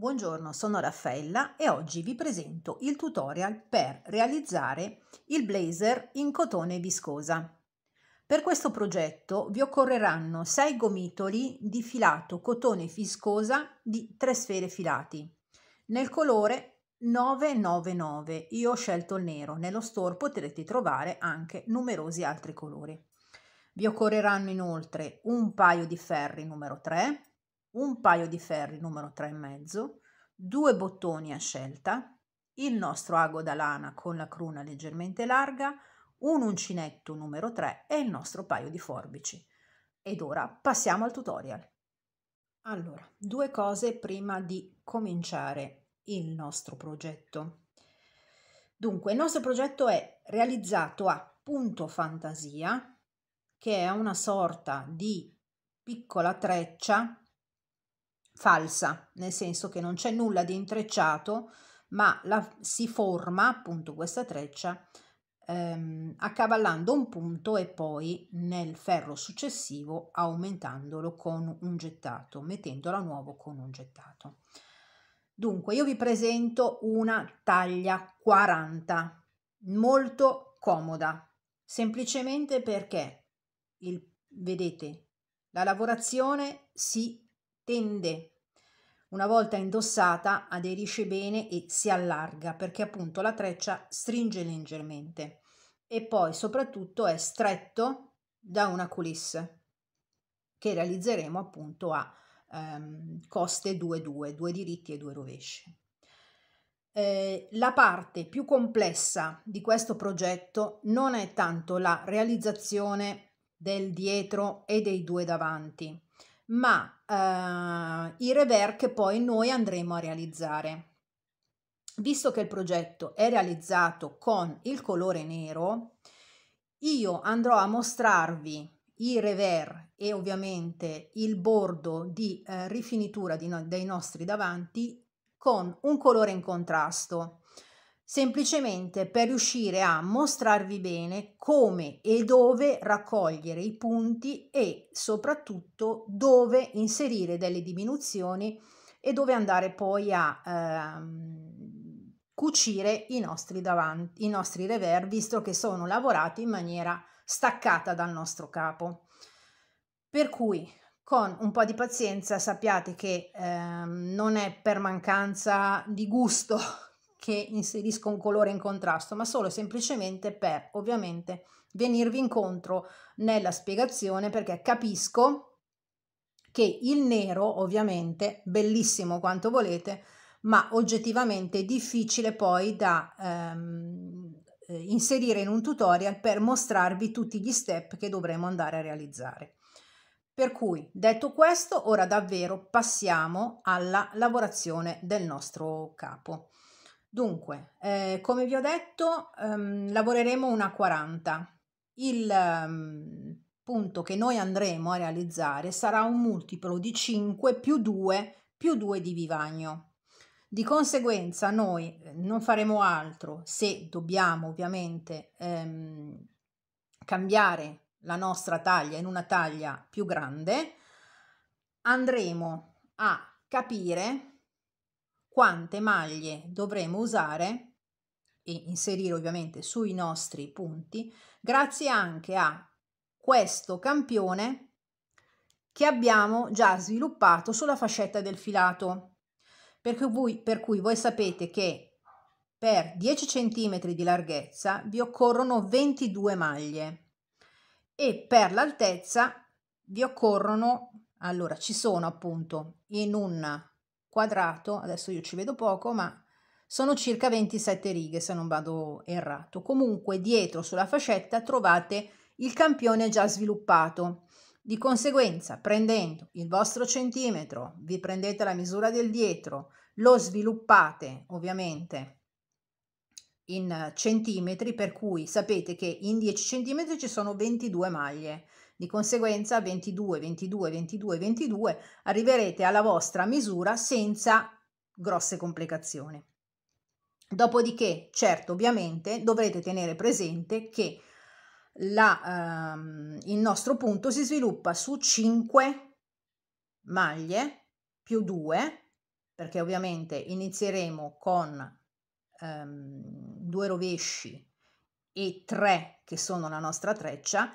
Buongiorno, sono Raffaella e oggi vi presento il tutorial per realizzare il blazer in cotone viscosa. Per questo progetto vi occorreranno 6 gomitoli di filato cotone viscosa di 3 sfere filati nel colore 999. Io ho scelto il nero, nello store potrete trovare anche numerosi altri colori. Vi occorreranno inoltre un paio di ferri numero 3, un paio di ferri numero e mezzo, due bottoni a scelta, il nostro ago da lana con la cruna leggermente larga, un uncinetto numero 3 e il nostro paio di forbici. Ed ora passiamo al tutorial. Allora, due cose prima di cominciare il nostro progetto. Dunque, il nostro progetto è realizzato a punto fantasia, che è una sorta di piccola treccia falsa, nel senso che non c'è nulla di intrecciato, ma la, si forma appunto questa treccia ehm, accavallando un punto e poi nel ferro successivo aumentandolo con un gettato, mettendolo a nuovo con un gettato. Dunque io vi presento una taglia 40, molto comoda, semplicemente perché il, vedete la lavorazione si tende una volta indossata aderisce bene e si allarga perché appunto la treccia stringe leggermente e poi soprattutto è stretto da una coulisse che realizzeremo appunto a ehm, coste 2-2, due diritti e due rovesci. Eh, la parte più complessa di questo progetto non è tanto la realizzazione del dietro e dei due davanti, ma eh, i rever che poi noi andremo a realizzare. Visto che il progetto è realizzato con il colore nero, io andrò a mostrarvi i rever e ovviamente il bordo di eh, rifinitura di no dei nostri davanti con un colore in contrasto semplicemente per riuscire a mostrarvi bene come e dove raccogliere i punti e soprattutto dove inserire delle diminuzioni e dove andare poi a ehm, cucire i nostri, davanti, i nostri rever visto che sono lavorati in maniera staccata dal nostro capo. Per cui con un po' di pazienza sappiate che ehm, non è per mancanza di gusto che inserisco un colore in contrasto, ma solo semplicemente per ovviamente venirvi incontro nella spiegazione perché capisco che il nero ovviamente, bellissimo quanto volete, ma oggettivamente difficile poi da ehm, eh, inserire in un tutorial per mostrarvi tutti gli step che dovremo andare a realizzare. Per cui, detto questo, ora davvero passiamo alla lavorazione del nostro capo. Dunque, eh, come vi ho detto, ehm, lavoreremo una 40. Il ehm, punto che noi andremo a realizzare sarà un multiplo di 5 più 2 più 2 di vivagno. Di conseguenza noi eh, non faremo altro se dobbiamo ovviamente ehm, cambiare la nostra taglia in una taglia più grande, andremo a capire quante maglie dovremo usare e inserire ovviamente sui nostri punti grazie anche a questo campione che abbiamo già sviluppato sulla fascetta del filato perché voi, per cui voi sapete che per 10 cm di larghezza vi occorrono 22 maglie e per l'altezza vi occorrono allora ci sono appunto in un quadrato, adesso io ci vedo poco, ma sono circa 27 righe se non vado errato. Comunque dietro sulla fascetta trovate il campione già sviluppato. Di conseguenza, prendendo il vostro centimetro, vi prendete la misura del dietro, lo sviluppate ovviamente in centimetri, per cui sapete che in 10 centimetri ci sono 22 maglie. Di conseguenza 22, 22, 22, 22 arriverete alla vostra misura senza grosse complicazioni. Dopodiché, certo, ovviamente dovrete tenere presente che la, ehm, il nostro punto si sviluppa su 5 maglie più 2, perché ovviamente inizieremo con ehm, due rovesci e 3 che sono la nostra treccia,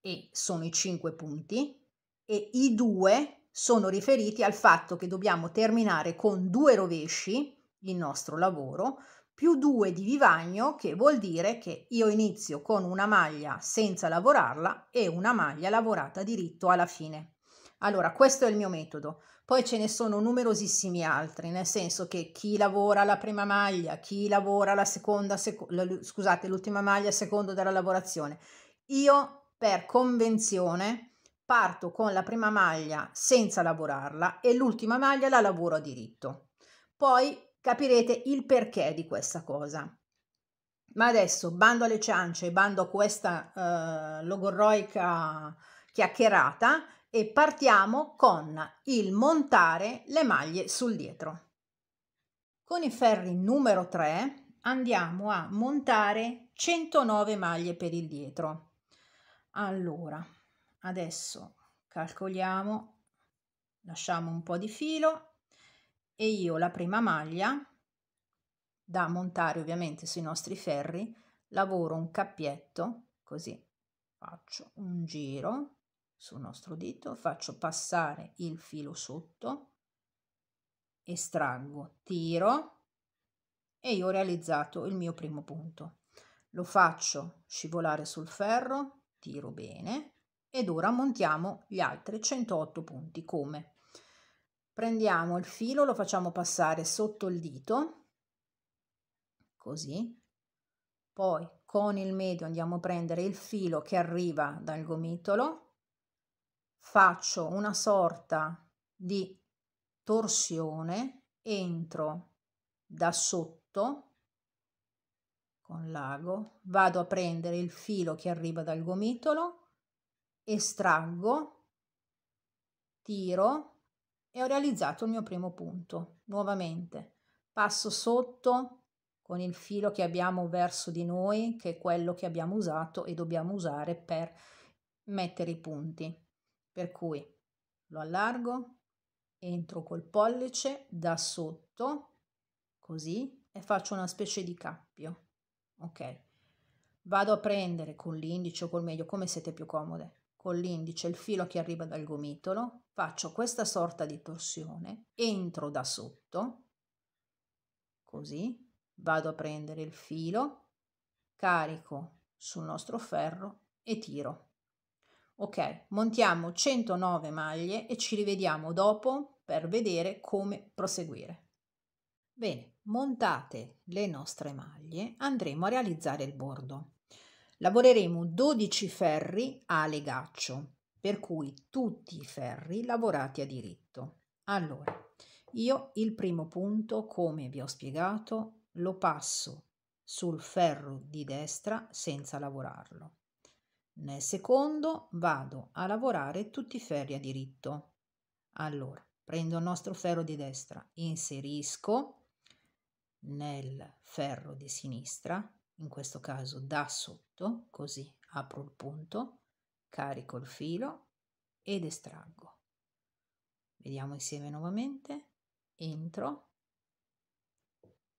e sono i 5 punti e i 2 sono riferiti al fatto che dobbiamo terminare con due rovesci il nostro lavoro più due di vivagno che vuol dire che io inizio con una maglia senza lavorarla e una maglia lavorata diritto alla fine. Allora, questo è il mio metodo. Poi ce ne sono numerosissimi altri, nel senso che chi lavora la prima maglia, chi lavora la seconda, sec- la, scusate, l'ultima maglia secondo della lavorazione. Io per convenzione parto con la prima maglia senza lavorarla e l'ultima maglia la lavoro a diritto. Poi capirete il perché di questa cosa. Ma adesso bando alle ciance, bando a questa eh, logorroica chiacchierata e partiamo con il montare le maglie sul dietro. Con i ferri numero 3 andiamo a montare 109 maglie per il dietro allora, adesso calcoliamo, lasciamo un po' di filo e io la prima maglia, da montare ovviamente sui nostri ferri, lavoro un cappietto, così faccio un giro sul nostro dito, faccio passare il filo sotto, estraggo, tiro e io ho realizzato il mio primo punto. Lo faccio scivolare sul ferro, tiro bene ed ora montiamo gli altri 108 punti come prendiamo il filo lo facciamo passare sotto il dito così poi con il medio andiamo a prendere il filo che arriva dal gomitolo faccio una sorta di torsione entro da sotto con l'ago, vado a prendere il filo che arriva dal gomitolo, estraggo, tiro e ho realizzato il mio primo punto. Nuovamente passo sotto con il filo che abbiamo verso di noi, che è quello che abbiamo usato e dobbiamo usare per mettere i punti. Per cui lo allargo, entro col pollice da sotto, così, e faccio una specie di cappio ok? Vado a prendere con l'indice o col meglio, come siete più comode, con l'indice il filo che arriva dal gomitolo, faccio questa sorta di torsione, entro da sotto, così, vado a prendere il filo, carico sul nostro ferro e tiro. Ok, montiamo 109 maglie e ci rivediamo dopo per vedere come proseguire. Bene, montate le nostre maglie, andremo a realizzare il bordo. Lavoreremo 12 ferri a legaccio, per cui tutti i ferri lavorati a diritto. Allora, io il primo punto, come vi ho spiegato, lo passo sul ferro di destra senza lavorarlo. Nel secondo vado a lavorare tutti i ferri a diritto. Allora, prendo il nostro ferro di destra, inserisco nel ferro di sinistra, in questo caso da sotto, così apro il punto, carico il filo ed estraggo. Vediamo insieme nuovamente, entro,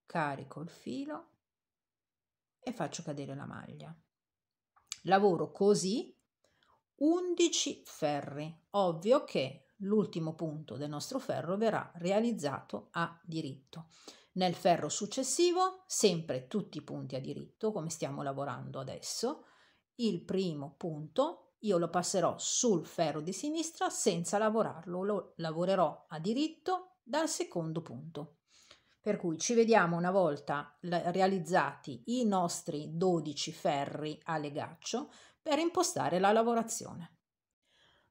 carico il filo e faccio cadere la maglia. Lavoro così 11 ferri. Ovvio che l'ultimo punto del nostro ferro verrà realizzato a diritto. Nel ferro successivo, sempre tutti i punti a diritto, come stiamo lavorando adesso, il primo punto io lo passerò sul ferro di sinistra senza lavorarlo, lo lavorerò a diritto dal secondo punto. Per cui ci vediamo una volta realizzati i nostri 12 ferri a legaccio per impostare la lavorazione.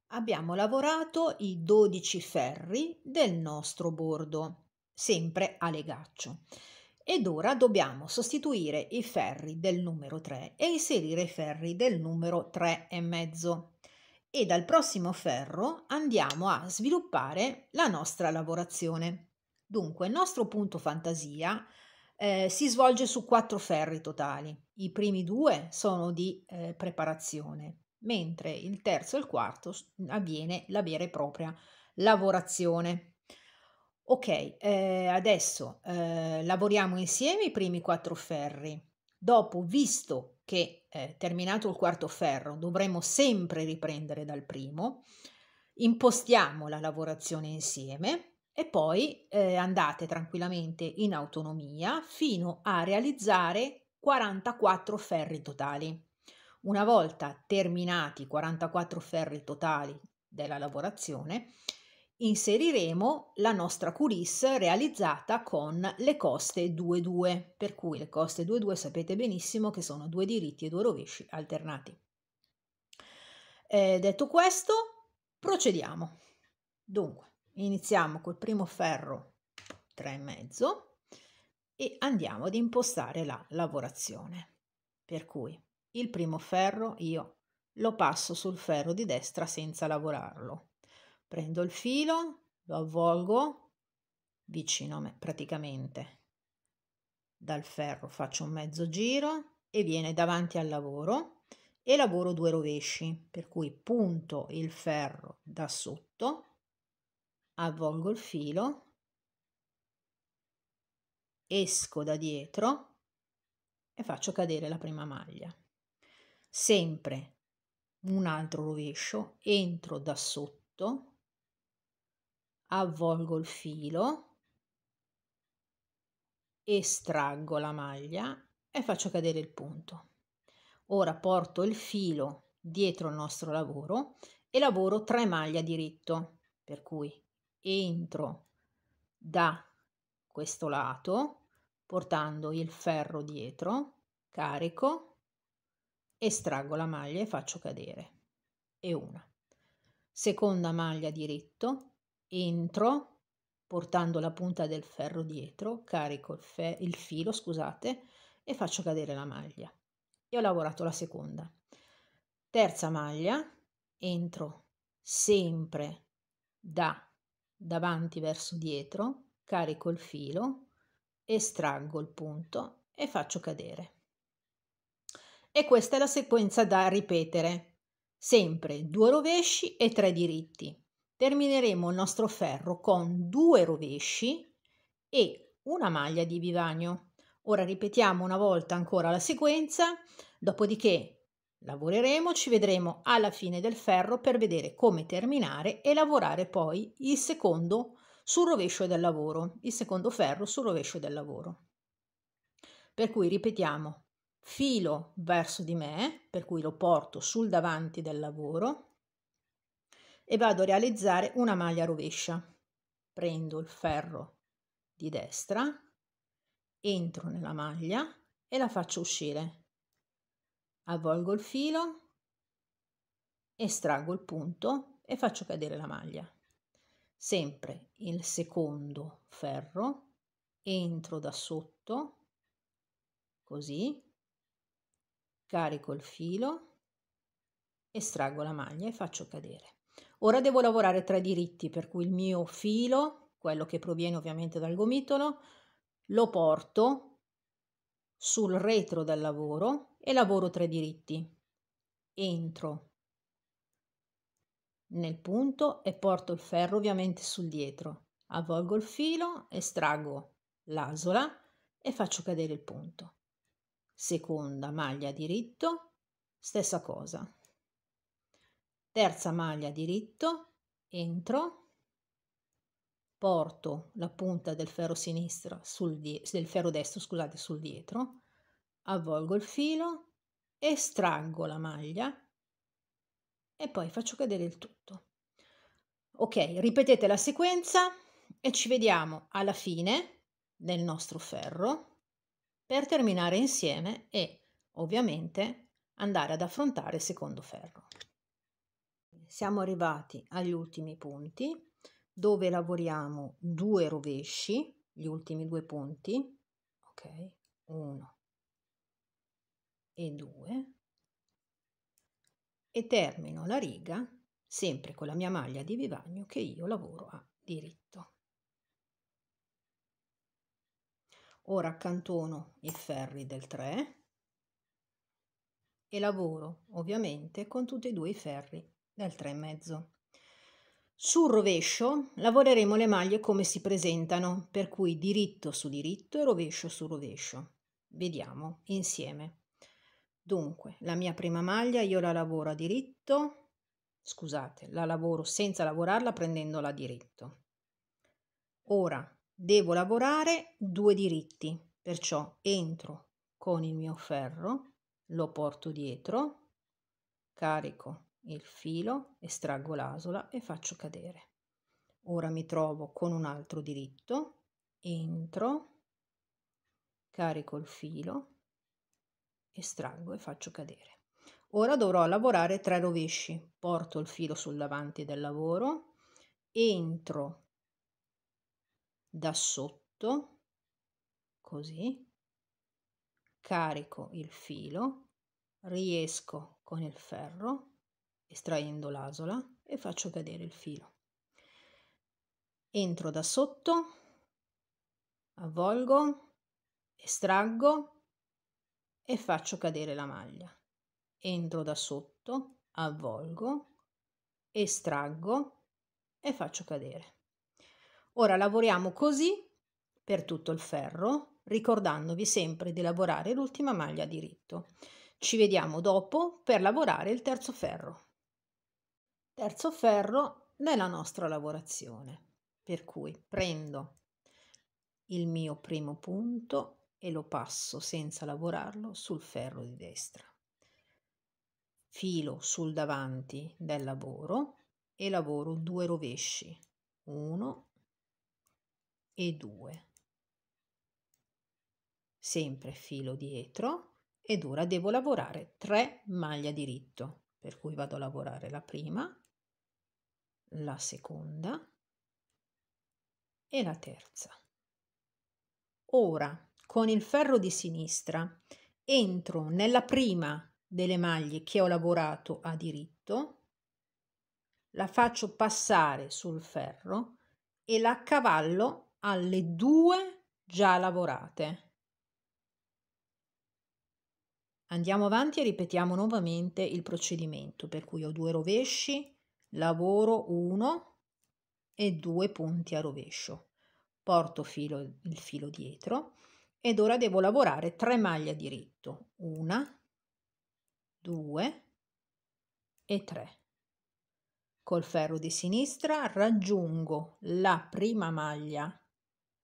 Abbiamo lavorato i 12 ferri del nostro bordo sempre a legaccio. Ed ora dobbiamo sostituire i ferri del numero 3 e inserire i ferri del numero 3 e mezzo. E dal prossimo ferro andiamo a sviluppare la nostra lavorazione. Dunque, il nostro punto fantasia eh, si svolge su quattro ferri totali. I primi due sono di eh, preparazione, mentre il terzo e il quarto avviene la vera e propria lavorazione. Ok, eh, adesso eh, lavoriamo insieme i primi quattro ferri. Dopo, visto che eh, terminato il quarto ferro dovremo sempre riprendere dal primo, impostiamo la lavorazione insieme e poi eh, andate tranquillamente in autonomia fino a realizzare 44 ferri totali. Una volta terminati i 44 ferri totali della lavorazione, inseriremo la nostra culisse realizzata con le coste 2-2, per cui le coste 2-2 sapete benissimo che sono due diritti e due rovesci alternati. Eh, detto questo, procediamo. Dunque, iniziamo col primo ferro 3,5 e andiamo ad impostare la lavorazione. Per cui il primo ferro io lo passo sul ferro di destra senza lavorarlo, prendo il filo, lo avvolgo vicino a me praticamente, dal ferro faccio un mezzo giro e viene davanti al lavoro e lavoro due rovesci, per cui punto il ferro da sotto, avvolgo il filo, esco da dietro e faccio cadere la prima maglia. Sempre un altro rovescio, entro da sotto, avvolgo il filo, estraggo la maglia e faccio cadere il punto. Ora porto il filo dietro il nostro lavoro e lavoro 3 maglie a diritto, per cui entro da questo lato portando il ferro dietro, carico, estraggo la maglia e faccio cadere. E una. Seconda maglia diritto, entro portando la punta del ferro dietro, carico il, fe- il filo, scusate, e faccio cadere la maglia. E ho lavorato la seconda. Terza maglia, entro sempre da davanti verso dietro, carico il filo, estraggo il punto e faccio cadere. E questa è la sequenza da ripetere. Sempre due rovesci e tre diritti termineremo il nostro ferro con due rovesci e una maglia di bivagno. Ora ripetiamo una volta ancora la sequenza, dopodiché lavoreremo, ci vedremo alla fine del ferro per vedere come terminare e lavorare poi il secondo sul rovescio del lavoro, il secondo ferro sul rovescio del lavoro. Per cui ripetiamo filo verso di me, per cui lo porto sul davanti del lavoro, e vado a realizzare una maglia rovescia. Prendo il ferro di destra, entro nella maglia e la faccio uscire. Avvolgo il filo, estraggo il punto e faccio cadere la maglia. Sempre il secondo ferro, entro da sotto, così, carico il filo, estraggo la maglia e faccio cadere. Ora devo lavorare tre diritti, per cui il mio filo, quello che proviene ovviamente dal gomitolo, lo porto sul retro del lavoro e lavoro tre diritti. Entro nel punto e porto il ferro ovviamente sul dietro. Avvolgo il filo, estraggo l'asola e faccio cadere il punto. Seconda maglia diritto, stessa cosa terza maglia diritto, entro, porto la punta del ferro sinistro sul die- del ferro destro, scusate, sul dietro, avvolgo il filo, estraggo la maglia e poi faccio cadere il tutto. Ok, ripetete la sequenza e ci vediamo alla fine del nostro ferro per terminare insieme e ovviamente andare ad affrontare il secondo ferro siamo arrivati agli ultimi punti dove lavoriamo due rovesci, gli ultimi due punti, ok, uno e due e termino la riga sempre con la mia maglia di vivagno che io lavoro a diritto. Ora accantono i ferri del 3 e lavoro ovviamente con tutti e due i ferri del mezzo. Sul rovescio lavoreremo le maglie come si presentano, per cui diritto su diritto e rovescio su rovescio. Vediamo insieme. Dunque, la mia prima maglia io la lavoro a diritto, scusate, la lavoro senza lavorarla prendendola a diritto. Ora devo lavorare due diritti, perciò entro con il mio ferro, lo porto dietro, carico il filo, estraggo l'asola e faccio cadere. Ora mi trovo con un altro diritto, entro, carico il filo, estraggo e faccio cadere. Ora dovrò lavorare tre rovesci. Porto il filo sul davanti del lavoro, entro da sotto, così, carico il filo, riesco con il ferro, estraendo l'asola e faccio cadere il filo. Entro da sotto, avvolgo, estraggo e faccio cadere la maglia. Entro da sotto, avvolgo, estraggo e faccio cadere. Ora lavoriamo così per tutto il ferro, ricordandovi sempre di lavorare l'ultima maglia diritto. Ci vediamo dopo per lavorare il terzo ferro terzo ferro nella nostra lavorazione. Per cui prendo il mio primo punto e lo passo senza lavorarlo sul ferro di destra. Filo sul davanti del lavoro e lavoro due rovesci, uno e due. Sempre filo dietro ed ora devo lavorare 3 maglie diritto, per cui vado a lavorare la prima, la seconda e la terza. Ora, con il ferro di sinistra, entro nella prima delle maglie che ho lavorato a diritto, la faccio passare sul ferro e la cavallo alle due già lavorate. Andiamo avanti e ripetiamo nuovamente il procedimento, per cui ho due rovesci, lavoro 1 e 2 punti a rovescio porto filo, il filo dietro ed ora devo lavorare 3 maglie a diritto 1 2 e 3 col ferro di sinistra raggiungo la prima maglia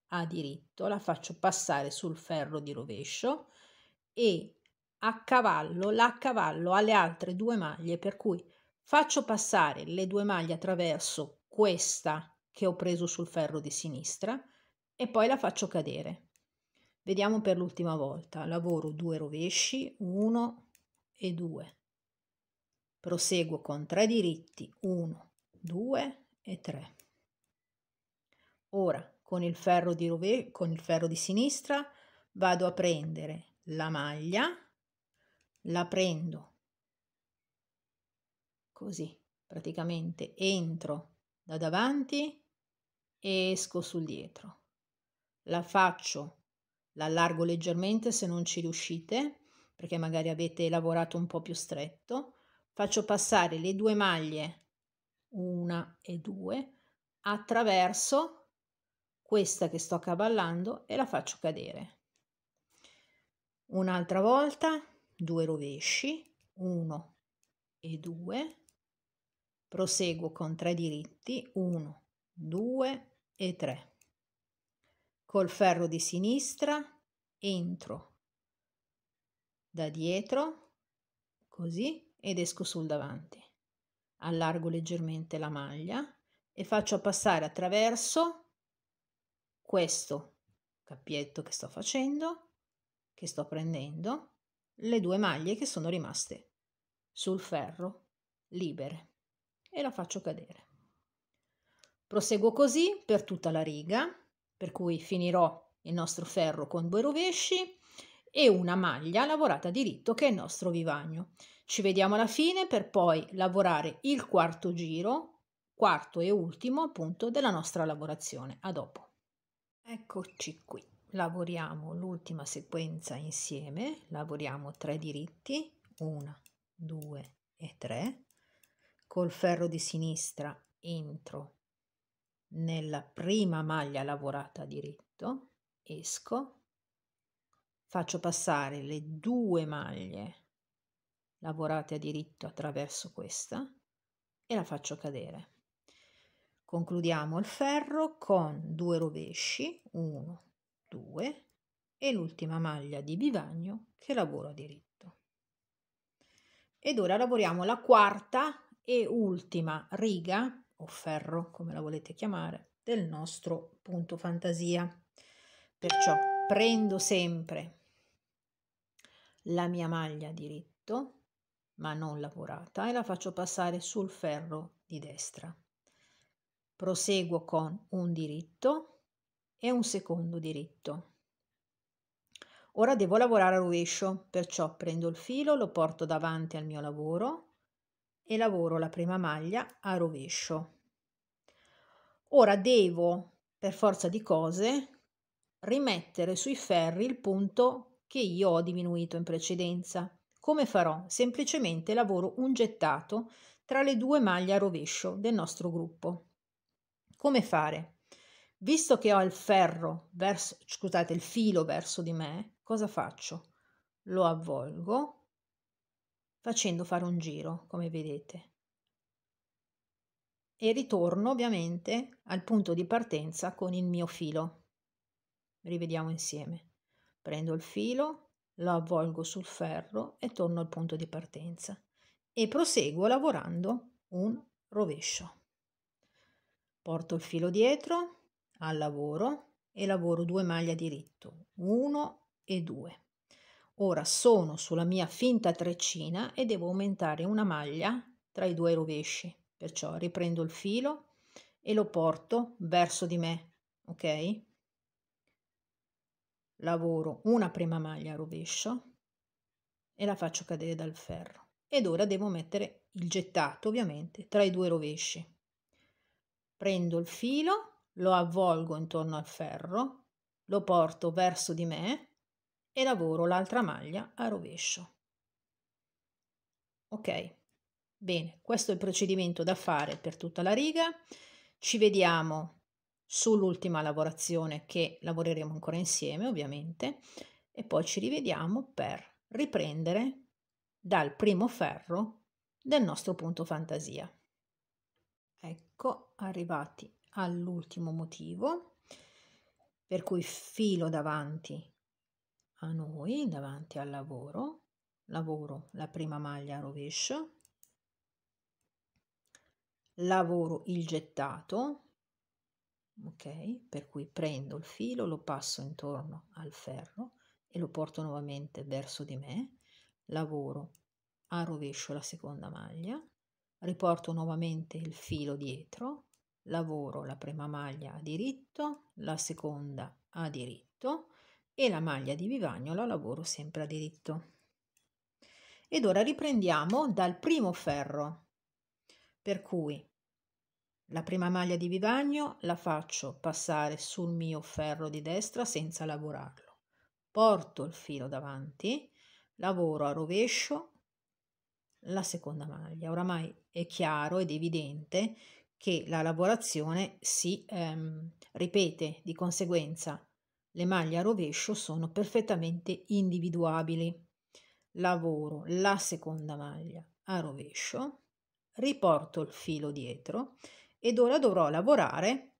a diritto la faccio passare sul ferro di rovescio e a cavallo la cavallo alle altre due maglie per cui faccio passare le due maglie attraverso questa che ho preso sul ferro di sinistra e poi la faccio cadere. Vediamo per l'ultima volta, lavoro due rovesci, 1 e 2. Proseguo con 3 diritti, 1, 2 e 3. Ora con il ferro di, rove- con il ferro di sinistra vado a prendere la maglia, la prendo così, praticamente entro da davanti e esco sul dietro. La faccio, la allargo leggermente se non ci riuscite, perché magari avete lavorato un po' più stretto. Faccio passare le due maglie, una e due, attraverso questa che sto cavallando e la faccio cadere. Un'altra volta, due rovesci, uno e due, Proseguo con tre diritti, 1, 2 e 3. Col ferro di sinistra entro da dietro, così, ed esco sul davanti. Allargo leggermente la maglia e faccio passare attraverso questo cappietto che sto facendo, che sto prendendo, le due maglie che sono rimaste sul ferro libere e la faccio cadere. Proseguo così per tutta la riga, per cui finirò il nostro ferro con due rovesci e una maglia lavorata diritto che è il nostro vivagno. Ci vediamo alla fine per poi lavorare il quarto giro, quarto e ultimo appunto della nostra lavorazione. A dopo. Eccoci qui. Lavoriamo l'ultima sequenza insieme, lavoriamo tre diritti, una, due e tre col ferro di sinistra entro nella prima maglia lavorata a diritto, esco, faccio passare le due maglie lavorate a diritto attraverso questa e la faccio cadere. Concludiamo il ferro con due rovesci, 1, 2 e l'ultima maglia di bivagno che lavoro a diritto. Ed ora lavoriamo la quarta e ultima riga, o ferro come la volete chiamare, del nostro punto fantasia. Perciò prendo sempre la mia maglia diritto, ma non lavorata, e la faccio passare sul ferro di destra. Proseguo con un diritto e un secondo diritto. Ora devo lavorare a rovescio, perciò prendo il filo, lo porto davanti al mio lavoro e lavoro la prima maglia a rovescio. Ora devo, per forza di cose, rimettere sui ferri il punto che io ho diminuito in precedenza. Come farò? Semplicemente lavoro un gettato tra le due maglie a rovescio del nostro gruppo. Come fare? Visto che ho il ferro verso, scusate, il filo verso di me, cosa faccio? Lo avvolgo facendo fare un giro, come vedete. E ritorno ovviamente al punto di partenza con il mio filo. Rivediamo insieme. Prendo il filo, lo avvolgo sul ferro e torno al punto di partenza e proseguo lavorando un rovescio. Porto il filo dietro al lavoro e lavoro due maglie diritto, 1 e 2. Ora sono sulla mia finta treccina e devo aumentare una maglia tra i due rovesci, perciò riprendo il filo e lo porto verso di me, ok? Lavoro una prima maglia a rovescio e la faccio cadere dal ferro. Ed ora devo mettere il gettato, ovviamente, tra i due rovesci. Prendo il filo, lo avvolgo intorno al ferro, lo porto verso di me e lavoro l'altra maglia a rovescio. Ok, bene, questo è il procedimento da fare per tutta la riga. Ci vediamo sull'ultima lavorazione che lavoreremo ancora insieme ovviamente e poi ci rivediamo per riprendere dal primo ferro del nostro punto fantasia. Ecco, arrivati all'ultimo motivo per cui filo davanti a noi davanti al lavoro, lavoro la prima maglia a rovescio, lavoro il gettato, ok? Per cui prendo il filo, lo passo intorno al ferro e lo porto nuovamente verso di me, lavoro a rovescio la seconda maglia, riporto nuovamente il filo dietro, lavoro la prima maglia a diritto, la seconda a diritto, e la maglia di vivagno la lavoro sempre a diritto. Ed ora riprendiamo dal primo ferro, per cui la prima maglia di vivagno la faccio passare sul mio ferro di destra senza lavorarlo, porto il filo davanti, lavoro a rovescio la seconda maglia. Oramai è chiaro ed evidente che la lavorazione si ehm, ripete, di conseguenza le maglie a rovescio sono perfettamente individuabili. Lavoro la seconda maglia a rovescio, riporto il filo dietro ed ora dovrò lavorare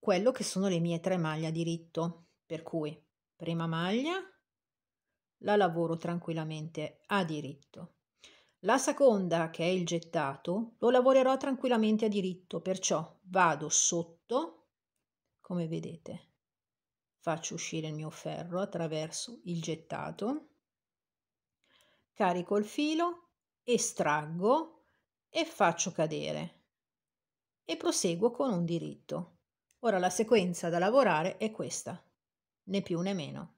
quello che sono le mie tre maglie a diritto. Per cui prima maglia la lavoro tranquillamente a diritto. La seconda, che è il gettato, lo lavorerò tranquillamente a diritto, perciò vado sotto, come vedete, faccio uscire il mio ferro attraverso il gettato, carico il filo, estraggo e faccio cadere e proseguo con un diritto. Ora la sequenza da lavorare è questa, né più né meno.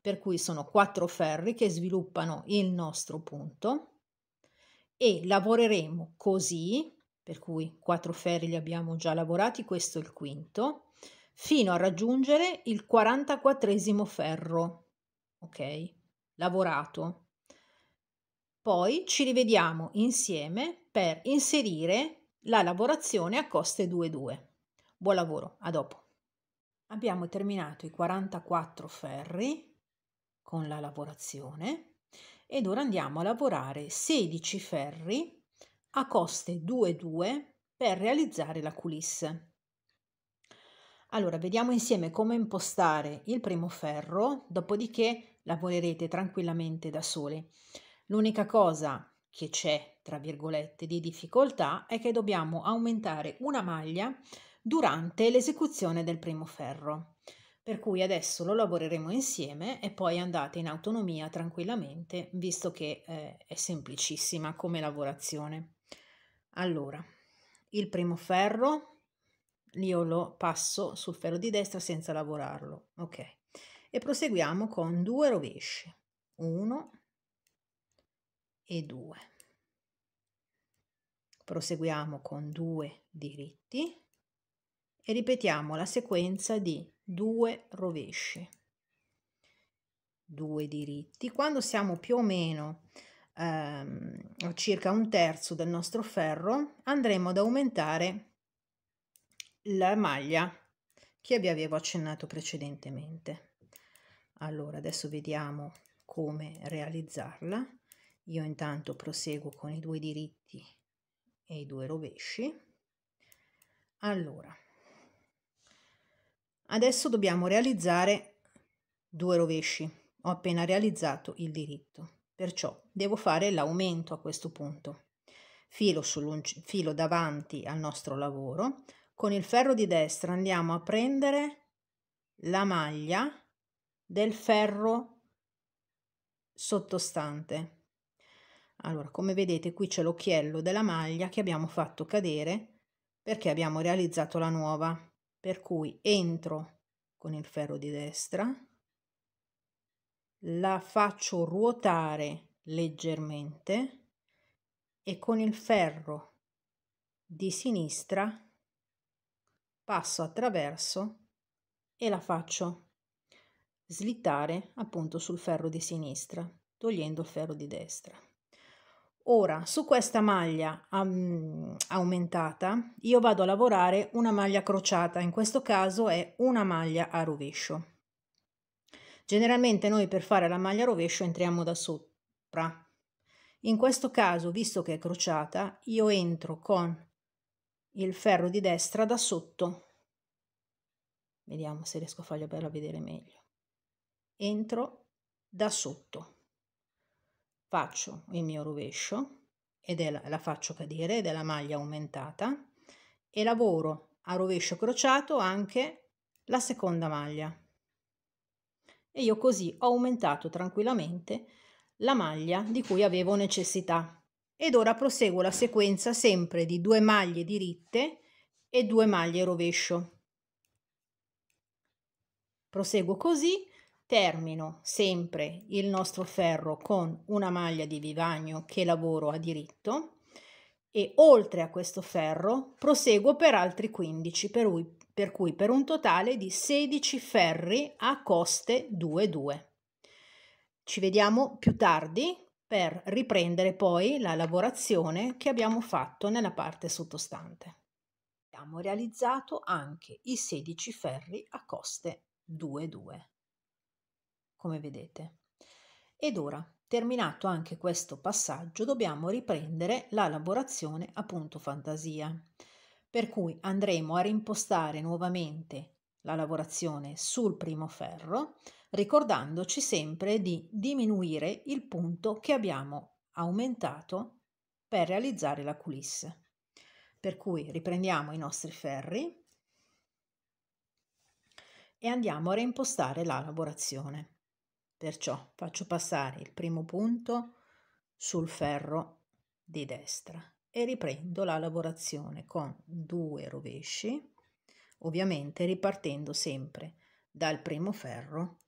Per cui sono quattro ferri che sviluppano il nostro punto e lavoreremo così, per cui quattro ferri li abbiamo già lavorati, questo è il quinto, fino a raggiungere il 44 ferro, ok? Lavorato. Poi ci rivediamo insieme per inserire la lavorazione a coste 2-2. Buon lavoro, a dopo. Abbiamo terminato i 44 ferri con la lavorazione ed ora andiamo a lavorare 16 ferri a coste 2-2 per realizzare la culisse. Allora, vediamo insieme come impostare il primo ferro, dopodiché lavorerete tranquillamente da sole. L'unica cosa che c'è, tra virgolette, di difficoltà è che dobbiamo aumentare una maglia durante l'esecuzione del primo ferro. Per cui adesso lo lavoreremo insieme e poi andate in autonomia tranquillamente, visto che eh, è semplicissima come lavorazione. Allora, il primo ferro io lo passo sul ferro di destra senza lavorarlo, ok? E proseguiamo con due rovesci, 1 e 2. Proseguiamo con due diritti e ripetiamo la sequenza di due rovesci, due diritti. Quando siamo più o meno ehm, circa un terzo del nostro ferro andremo ad aumentare la maglia che vi avevo accennato precedentemente allora adesso vediamo come realizzarla io intanto proseguo con i due diritti e i due rovesci allora adesso dobbiamo realizzare due rovesci ho appena realizzato il diritto perciò devo fare l'aumento a questo punto filo, filo davanti al nostro lavoro con il ferro di destra andiamo a prendere la maglia del ferro sottostante allora come vedete qui c'è l'occhiello della maglia che abbiamo fatto cadere perché abbiamo realizzato la nuova per cui entro con il ferro di destra la faccio ruotare leggermente e con il ferro di sinistra passo attraverso e la faccio slittare appunto sul ferro di sinistra, togliendo il ferro di destra. Ora, su questa maglia um, aumentata, io vado a lavorare una maglia crociata, in questo caso è una maglia a rovescio. Generalmente noi per fare la maglia a rovescio entriamo da sopra. In questo caso, visto che è crociata, io entro con il ferro di destra da sotto. Vediamo se riesco a farlo per vedere meglio. Entro da sotto. Faccio il mio rovescio ed è la, la faccio cadere della maglia aumentata e lavoro a rovescio crociato anche la seconda maglia. E io così ho aumentato tranquillamente la maglia di cui avevo necessità ed ora proseguo la sequenza sempre di due maglie diritte e due maglie rovescio. Proseguo così, termino sempre il nostro ferro con una maglia di vivagno che lavoro a diritto e oltre a questo ferro proseguo per altri 15 per cui per, cui per un totale di 16 ferri a coste 2-2. Ci vediamo più tardi per riprendere poi la lavorazione che abbiamo fatto nella parte sottostante. Abbiamo realizzato anche i 16 ferri a coste 2-2, come vedete. Ed ora, terminato anche questo passaggio, dobbiamo riprendere la lavorazione a punto fantasia, per cui andremo a rimpostare nuovamente la lavorazione sul primo ferro, ricordandoci sempre di diminuire il punto che abbiamo aumentato per realizzare la culisse. Per cui riprendiamo i nostri ferri e andiamo a reimpostare la lavorazione. Perciò faccio passare il primo punto sul ferro di destra e riprendo la lavorazione con due rovesci ovviamente ripartendo sempre dal primo ferro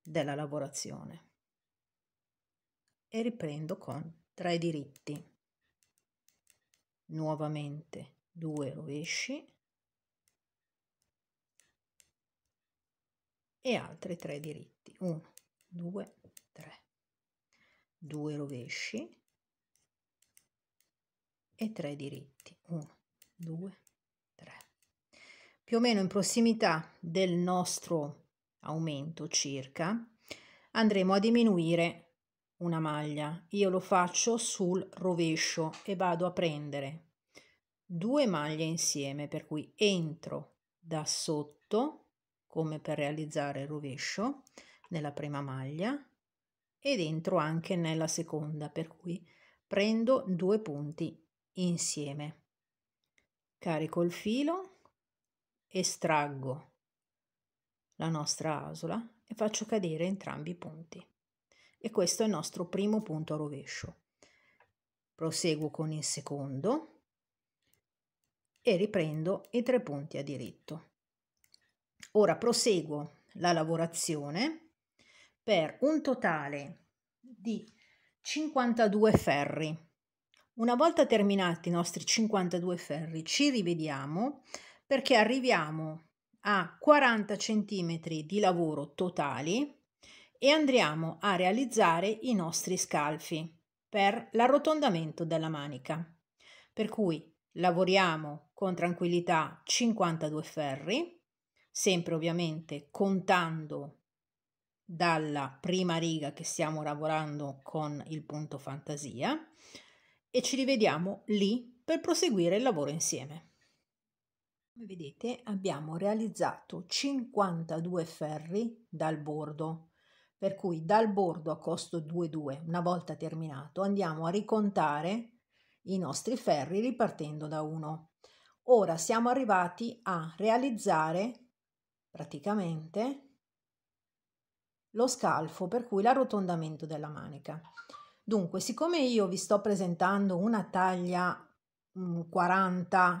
della lavorazione. E riprendo con tre diritti. Nuovamente due rovesci e altri tre diritti. 1, 2, 3. due rovesci e tre diritti. 1, 2, più o meno in prossimità del nostro aumento circa, andremo a diminuire una maglia. Io lo faccio sul rovescio e vado a prendere due maglie insieme, per cui entro da sotto, come per realizzare il rovescio, nella prima maglia ed entro anche nella seconda, per cui prendo due punti insieme. Carico il filo estraggo la nostra asola e faccio cadere entrambi i punti. E questo è il nostro primo punto a rovescio. Proseguo con il secondo e riprendo i tre punti a diritto. Ora proseguo la lavorazione per un totale di 52 ferri. Una volta terminati i nostri 52 ferri ci rivediamo perché arriviamo a 40 cm di lavoro totali e andremo a realizzare i nostri scalfi per l'arrotondamento della manica. Per cui lavoriamo con tranquillità 52 ferri, sempre ovviamente contando dalla prima riga che stiamo lavorando con il punto fantasia e ci rivediamo lì per proseguire il lavoro insieme. Come vedete abbiamo realizzato 52 ferri dal bordo, per cui dal bordo a costo 2,2 una volta terminato andiamo a ricontare i nostri ferri ripartendo da 1. Ora siamo arrivati a realizzare praticamente lo scalfo, per cui l'arrotondamento della manica. Dunque, siccome io vi sto presentando una taglia 40 mm,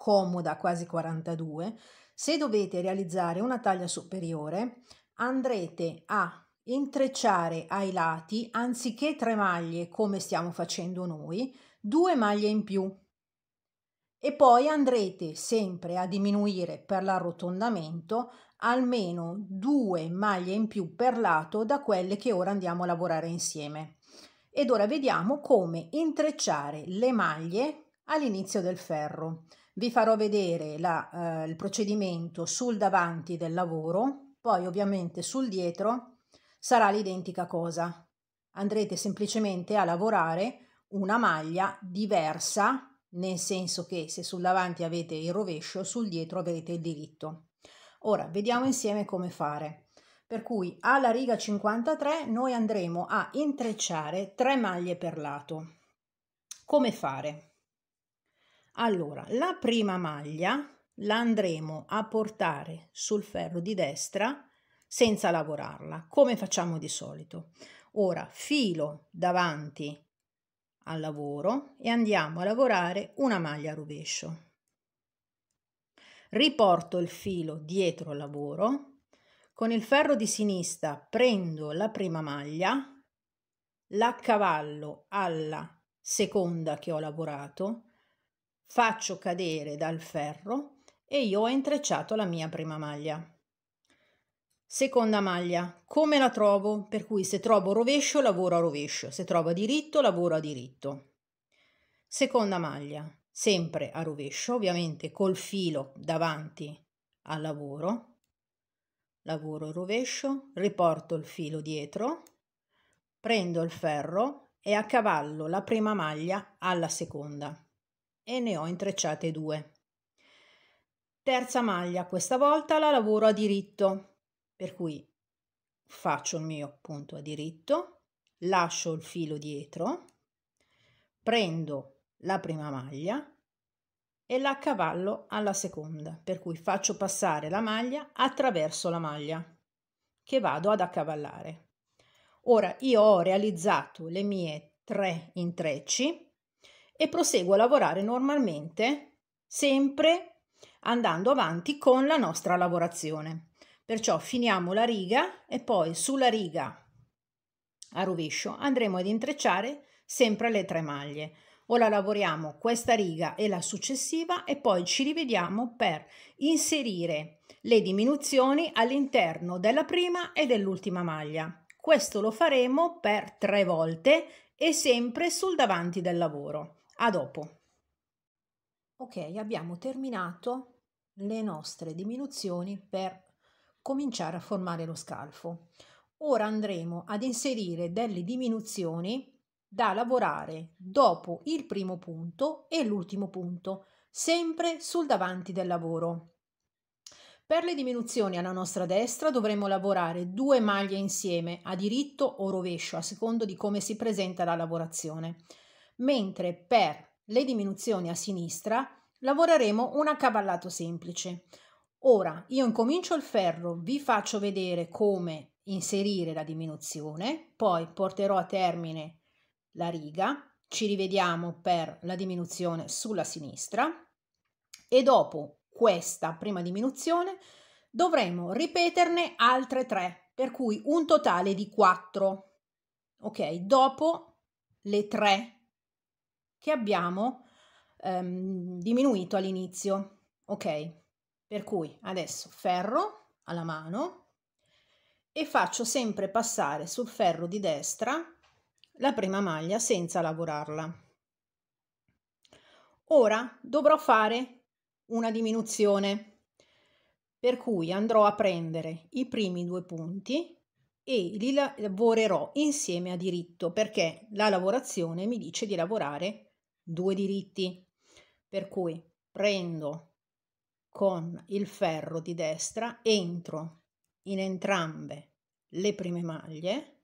comoda quasi 42, se dovete realizzare una taglia superiore andrete a intrecciare ai lati anziché tre maglie come stiamo facendo noi, due maglie in più e poi andrete sempre a diminuire per l'arrotondamento almeno due maglie in più per lato da quelle che ora andiamo a lavorare insieme. Ed ora vediamo come intrecciare le maglie all'inizio del ferro vi farò vedere la, eh, il procedimento sul davanti del lavoro, poi ovviamente sul dietro sarà l'identica cosa. Andrete semplicemente a lavorare una maglia diversa, nel senso che se sul davanti avete il rovescio, sul dietro avrete il diritto. Ora vediamo insieme come fare. Per cui alla riga 53 noi andremo a intrecciare 3 maglie per lato. Come fare? Allora, la prima maglia la andremo a portare sul ferro di destra senza lavorarla, come facciamo di solito. Ora filo davanti al lavoro e andiamo a lavorare una maglia a rovescio. Riporto il filo dietro al lavoro, con il ferro di sinistra prendo la prima maglia, la cavallo alla seconda che ho lavorato, faccio cadere dal ferro e io ho intrecciato la mia prima maglia. Seconda maglia, come la trovo? Per cui se trovo rovescio lavoro a rovescio, se trovo a diritto lavoro a diritto. Seconda maglia, sempre a rovescio, ovviamente col filo davanti al lavoro, lavoro il rovescio, riporto il filo dietro, prendo il ferro e accavallo la prima maglia alla seconda e ne ho intrecciate due. Terza maglia, questa volta la lavoro a diritto, per cui faccio il mio punto a diritto, lascio il filo dietro, prendo la prima maglia e la cavallo alla seconda, per cui faccio passare la maglia attraverso la maglia che vado ad accavallare. Ora io ho realizzato le mie tre intrecci e proseguo a lavorare normalmente, sempre andando avanti con la nostra lavorazione. Perciò finiamo la riga e poi sulla riga a rovescio andremo ad intrecciare sempre le tre maglie. Ora lavoriamo questa riga e la successiva e poi ci rivediamo per inserire le diminuzioni all'interno della prima e dell'ultima maglia. Questo lo faremo per tre volte e sempre sul davanti del lavoro. A dopo. Ok, abbiamo terminato le nostre diminuzioni per cominciare a formare lo scalfo. Ora andremo ad inserire delle diminuzioni da lavorare dopo il primo punto e l'ultimo punto, sempre sul davanti del lavoro. Per le diminuzioni alla nostra destra dovremo lavorare due maglie insieme a diritto o rovescio a secondo di come si presenta la lavorazione mentre per le diminuzioni a sinistra lavoreremo un accavallato semplice. Ora io incomincio il ferro, vi faccio vedere come inserire la diminuzione, poi porterò a termine la riga, ci rivediamo per la diminuzione sulla sinistra e dopo questa prima diminuzione dovremo ripeterne altre tre, per cui un totale di 4. Ok, dopo le tre che abbiamo ehm, diminuito all'inizio. Ok, per cui adesso ferro alla mano e faccio sempre passare sul ferro di destra la prima maglia senza lavorarla. Ora dovrò fare una diminuzione, per cui andrò a prendere i primi due punti e li lavorerò insieme a diritto perché la lavorazione mi dice di lavorare due diritti, per cui prendo con il ferro di destra, entro in entrambe le prime maglie,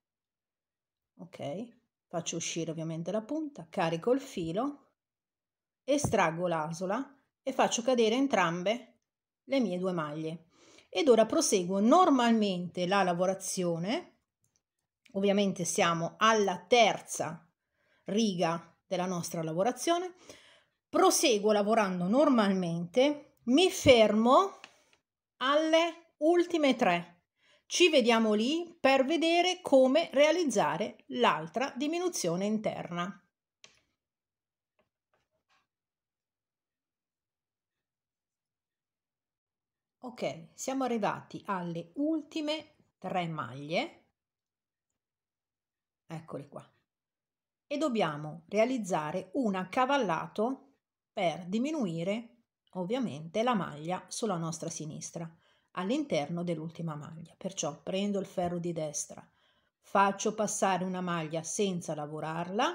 ok, faccio uscire ovviamente la punta, carico il filo, estraggo l'asola e faccio cadere entrambe le mie due maglie. Ed ora proseguo normalmente la lavorazione, ovviamente siamo alla terza riga della nostra lavorazione, proseguo lavorando normalmente, mi fermo alle ultime tre. Ci vediamo lì per vedere come realizzare l'altra diminuzione interna. Ok, siamo arrivati alle ultime tre maglie. Eccoli qua e dobbiamo realizzare un accavallato per diminuire ovviamente la maglia sulla nostra sinistra all'interno dell'ultima maglia. Perciò prendo il ferro di destra, faccio passare una maglia senza lavorarla,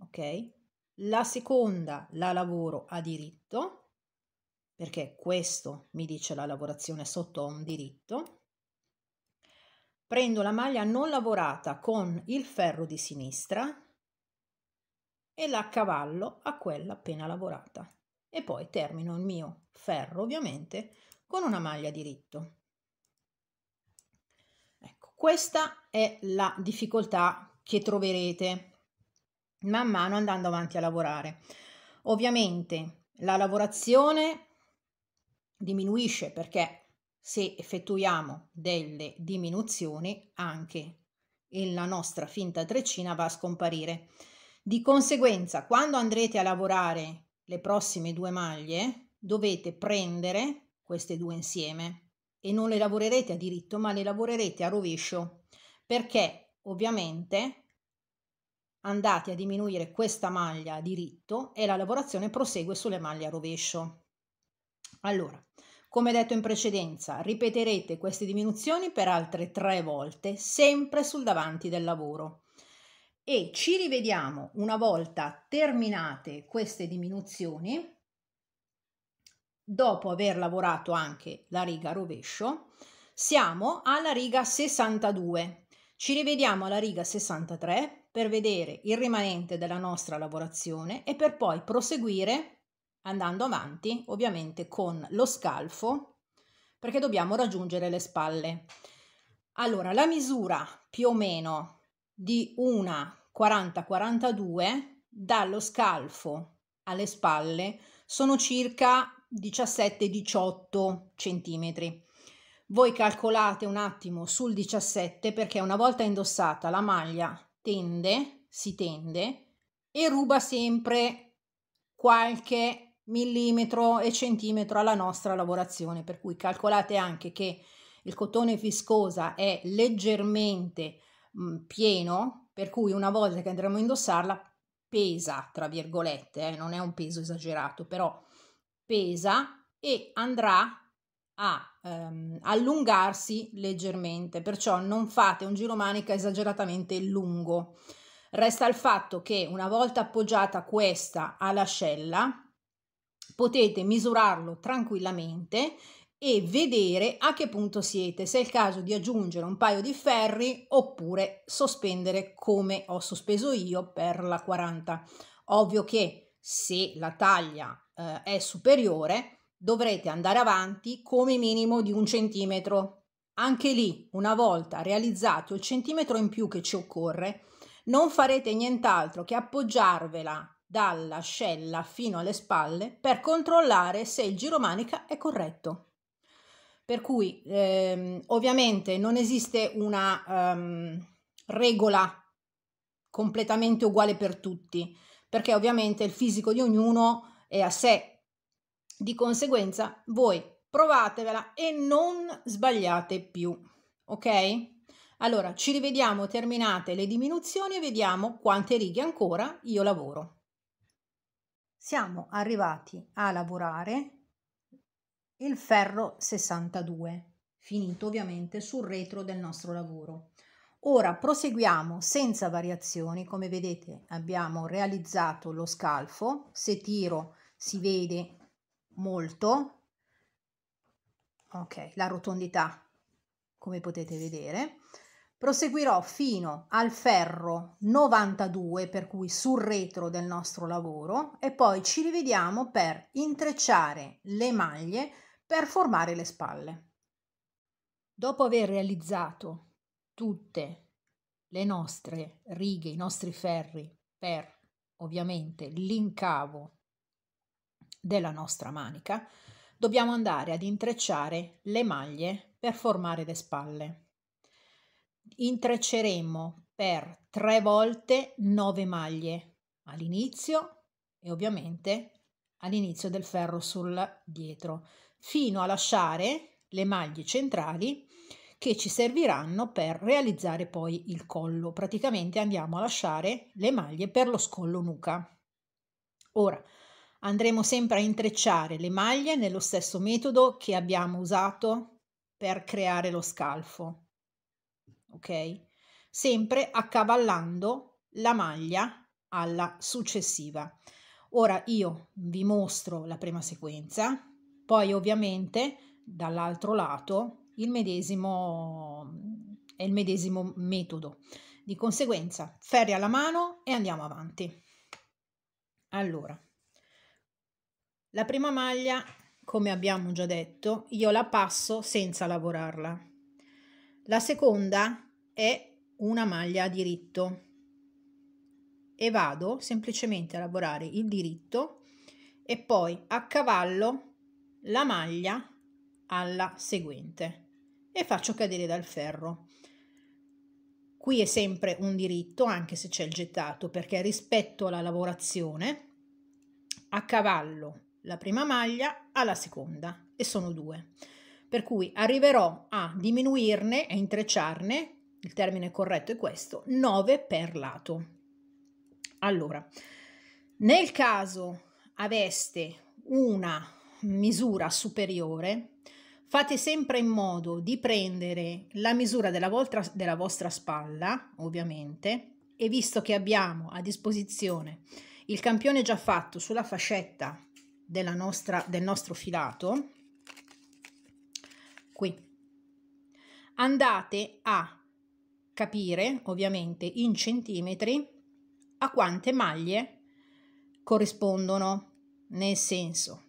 ok? La seconda la lavoro a diritto, perché questo mi dice la lavorazione sotto a un diritto, prendo la maglia non lavorata con il ferro di sinistra e la cavallo a quella appena lavorata e poi termino il mio ferro ovviamente con una maglia diritto. Ecco, questa è la difficoltà che troverete man mano andando avanti a lavorare. Ovviamente la lavorazione diminuisce perché se effettuiamo delle diminuzioni anche la nostra finta treccina va a scomparire. Di conseguenza, quando andrete a lavorare le prossime due maglie, dovete prendere queste due insieme e non le lavorerete a diritto, ma le lavorerete a rovescio, perché ovviamente andate a diminuire questa maglia a diritto e la lavorazione prosegue sulle maglie a rovescio. Allora, come detto in precedenza, ripeterete queste diminuzioni per altre tre volte, sempre sul davanti del lavoro. E ci rivediamo una volta terminate queste diminuzioni, dopo aver lavorato anche la riga rovescio, siamo alla riga 62. Ci rivediamo alla riga 63 per vedere il rimanente della nostra lavorazione e per poi proseguire andando avanti ovviamente con lo scalfo perché dobbiamo raggiungere le spalle. Allora, la misura più o meno di una 40-42 dallo scalfo alle spalle sono circa 17-18 centimetri. Voi calcolate un attimo sul 17 perché una volta indossata la maglia tende, si tende e ruba sempre qualche millimetro e centimetro alla nostra lavorazione, per cui calcolate anche che il cotone viscosa è leggermente mh, pieno, per cui una volta che andremo a indossarla pesa, tra virgolette, eh, non è un peso esagerato, però pesa e andrà a ehm, allungarsi leggermente, perciò non fate un giro manica esageratamente lungo. Resta il fatto che una volta appoggiata questa all'ascella, potete misurarlo tranquillamente e vedere a che punto siete, se è il caso di aggiungere un paio di ferri oppure sospendere come ho sospeso io per la 40. Ovvio che se la taglia eh, è superiore dovrete andare avanti come minimo di un centimetro. Anche lì, una volta realizzato il centimetro in più che ci occorre, non farete nient'altro che appoggiarvela dalla scella fino alle spalle per controllare se il giro manica è corretto. Per cui ehm, ovviamente non esiste una ehm, regola completamente uguale per tutti, perché ovviamente il fisico di ognuno è a sé. Di conseguenza voi provatevela e non sbagliate più, ok? Allora, ci rivediamo terminate le diminuzioni e vediamo quante righe ancora io lavoro siamo arrivati a lavorare il ferro 62 finito ovviamente sul retro del nostro lavoro ora proseguiamo senza variazioni come vedete abbiamo realizzato lo scalfo se tiro si vede molto ok la rotondità come potete vedere Proseguirò fino al ferro 92, per cui sul retro del nostro lavoro, e poi ci rivediamo per intrecciare le maglie per formare le spalle. Dopo aver realizzato tutte le nostre righe, i nostri ferri per ovviamente l'incavo della nostra manica, dobbiamo andare ad intrecciare le maglie per formare le spalle intrecceremo per tre volte nove maglie all'inizio e ovviamente all'inizio del ferro sul dietro fino a lasciare le maglie centrali che ci serviranno per realizzare poi il collo praticamente andiamo a lasciare le maglie per lo scollo nuca ora andremo sempre a intrecciare le maglie nello stesso metodo che abbiamo usato per creare lo scalfo ok? Sempre accavallando la maglia alla successiva. Ora io vi mostro la prima sequenza, poi ovviamente dall'altro lato il medesimo, è il medesimo metodo. Di conseguenza, ferri alla mano e andiamo avanti. Allora, la prima maglia, come abbiamo già detto, io la passo senza lavorarla. La seconda è una maglia a diritto e vado semplicemente a lavorare il diritto e poi a cavallo la maglia alla seguente e faccio cadere dal ferro. Qui è sempre un diritto anche se c'è il gettato perché rispetto alla lavorazione a cavallo la prima maglia alla seconda e sono due per cui arriverò a diminuirne e intrecciarne il termine corretto è questo, 9 per lato. Allora, nel caso aveste una misura superiore, fate sempre in modo di prendere la misura della vostra, della vostra spalla, ovviamente, e visto che abbiamo a disposizione il campione già fatto sulla fascetta della nostra, del nostro filato, qui, andate a capire, ovviamente in centimetri, a quante maglie corrispondono, nel senso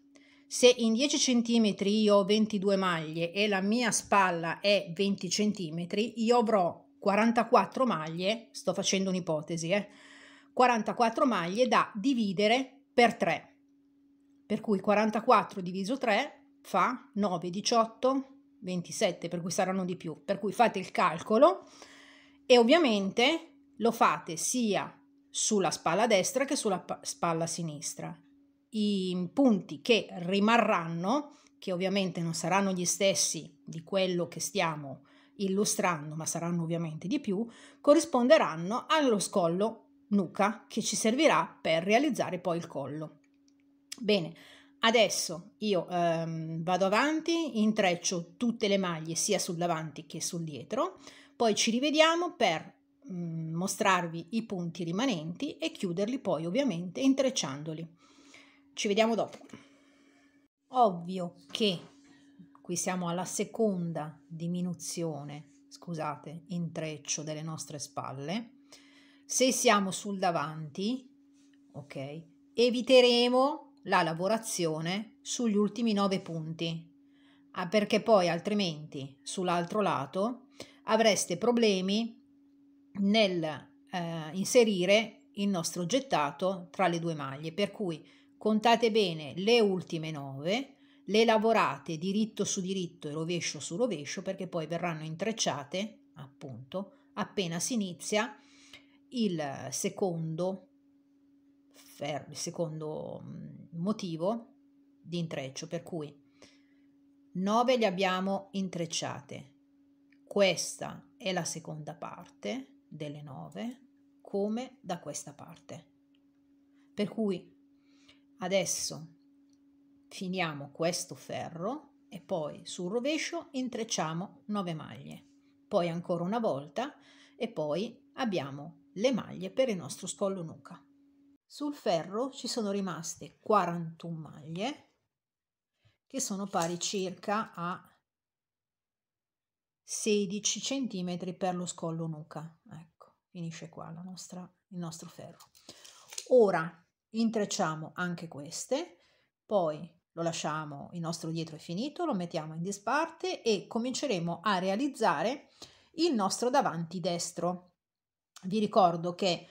se in 10 cm io ho 22 maglie e la mia spalla è 20 cm, io avrò 44 maglie, sto facendo un'ipotesi, eh? 44 maglie da dividere per 3. Per cui 44 diviso 3 fa 9, 18, 27, per cui saranno di più. Per cui fate il calcolo e ovviamente lo fate sia sulla spalla destra che sulla spalla sinistra. I punti che rimarranno, che ovviamente non saranno gli stessi di quello che stiamo illustrando, ma saranno ovviamente di più, corrisponderanno allo scollo nuca che ci servirà per realizzare poi il collo. Bene, adesso io ehm, vado avanti, intreccio tutte le maglie sia sul davanti che sul dietro, poi ci rivediamo per mm, mostrarvi i punti rimanenti e chiuderli poi ovviamente intrecciandoli. Ci vediamo dopo. Ovvio che qui siamo alla seconda diminuzione, scusate, intreccio delle nostre spalle. Se siamo sul davanti, ok, eviteremo la lavorazione sugli ultimi nove punti, ah, perché poi altrimenti sull'altro lato avreste problemi nel eh, inserire il nostro gettato tra le due maglie, per cui contate bene le ultime 9, le lavorate diritto su diritto e rovescio su rovescio perché poi verranno intrecciate, appunto, appena si inizia il secondo, il secondo mm, motivo di intreccio, per cui 9 le abbiamo intrecciate, questa è la seconda parte delle nove come da questa parte. Per cui adesso finiamo questo ferro e poi sul rovescio intrecciamo 9 maglie, poi ancora una volta e poi abbiamo le maglie per il nostro scollo nuca. Sul ferro ci sono rimaste 41 maglie che sono pari circa a 16 cm per lo scollo nuca. Ecco, finisce qua la nostra, il nostro ferro. Ora intrecciamo anche queste, poi lo lasciamo, il nostro dietro è finito, lo mettiamo in disparte e cominceremo a realizzare il nostro davanti destro. Vi ricordo che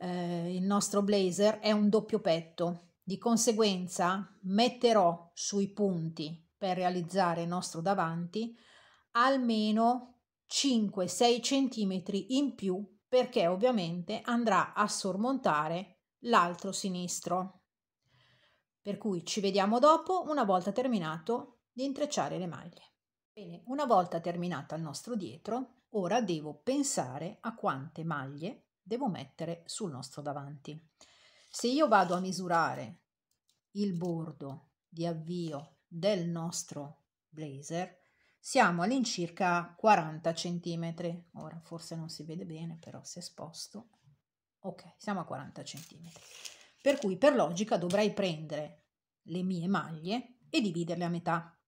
eh, il nostro blazer è un doppio petto, di conseguenza metterò sui punti per realizzare il nostro davanti almeno 5-6 centimetri in più perché ovviamente andrà a sormontare l'altro sinistro. Per cui ci vediamo dopo una volta terminato di intrecciare le maglie. Bene, una volta terminato il nostro dietro, ora devo pensare a quante maglie devo mettere sul nostro davanti. Se io vado a misurare il bordo di avvio del nostro blazer, siamo all'incirca 40 centimetri. Ora forse non si vede bene, però se sposto, ok, siamo a 40 centimetri. Per cui per logica dovrei prendere le mie maglie e dividerle a metà.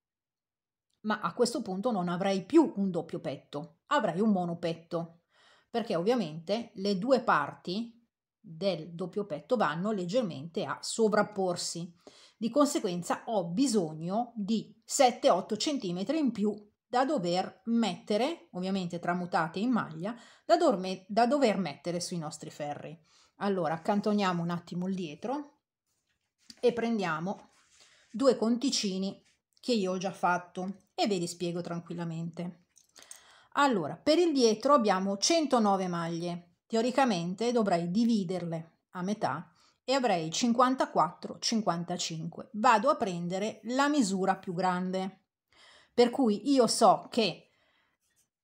Ma a questo punto non avrei più un doppio petto, avrei un monopetto, perché ovviamente le due parti del doppio petto vanno leggermente a sovrapporsi. Di conseguenza ho bisogno di 7-8 cm in più da dover mettere, ovviamente tramutate in maglia, da, dorme, da dover mettere sui nostri ferri. Allora accantoniamo un attimo il dietro e prendiamo due conticini che io ho già fatto e ve li spiego tranquillamente. Allora, per il dietro abbiamo 109 maglie, teoricamente dovrei dividerle a metà e avrei 54-55. Vado a prendere la misura più grande per cui io so che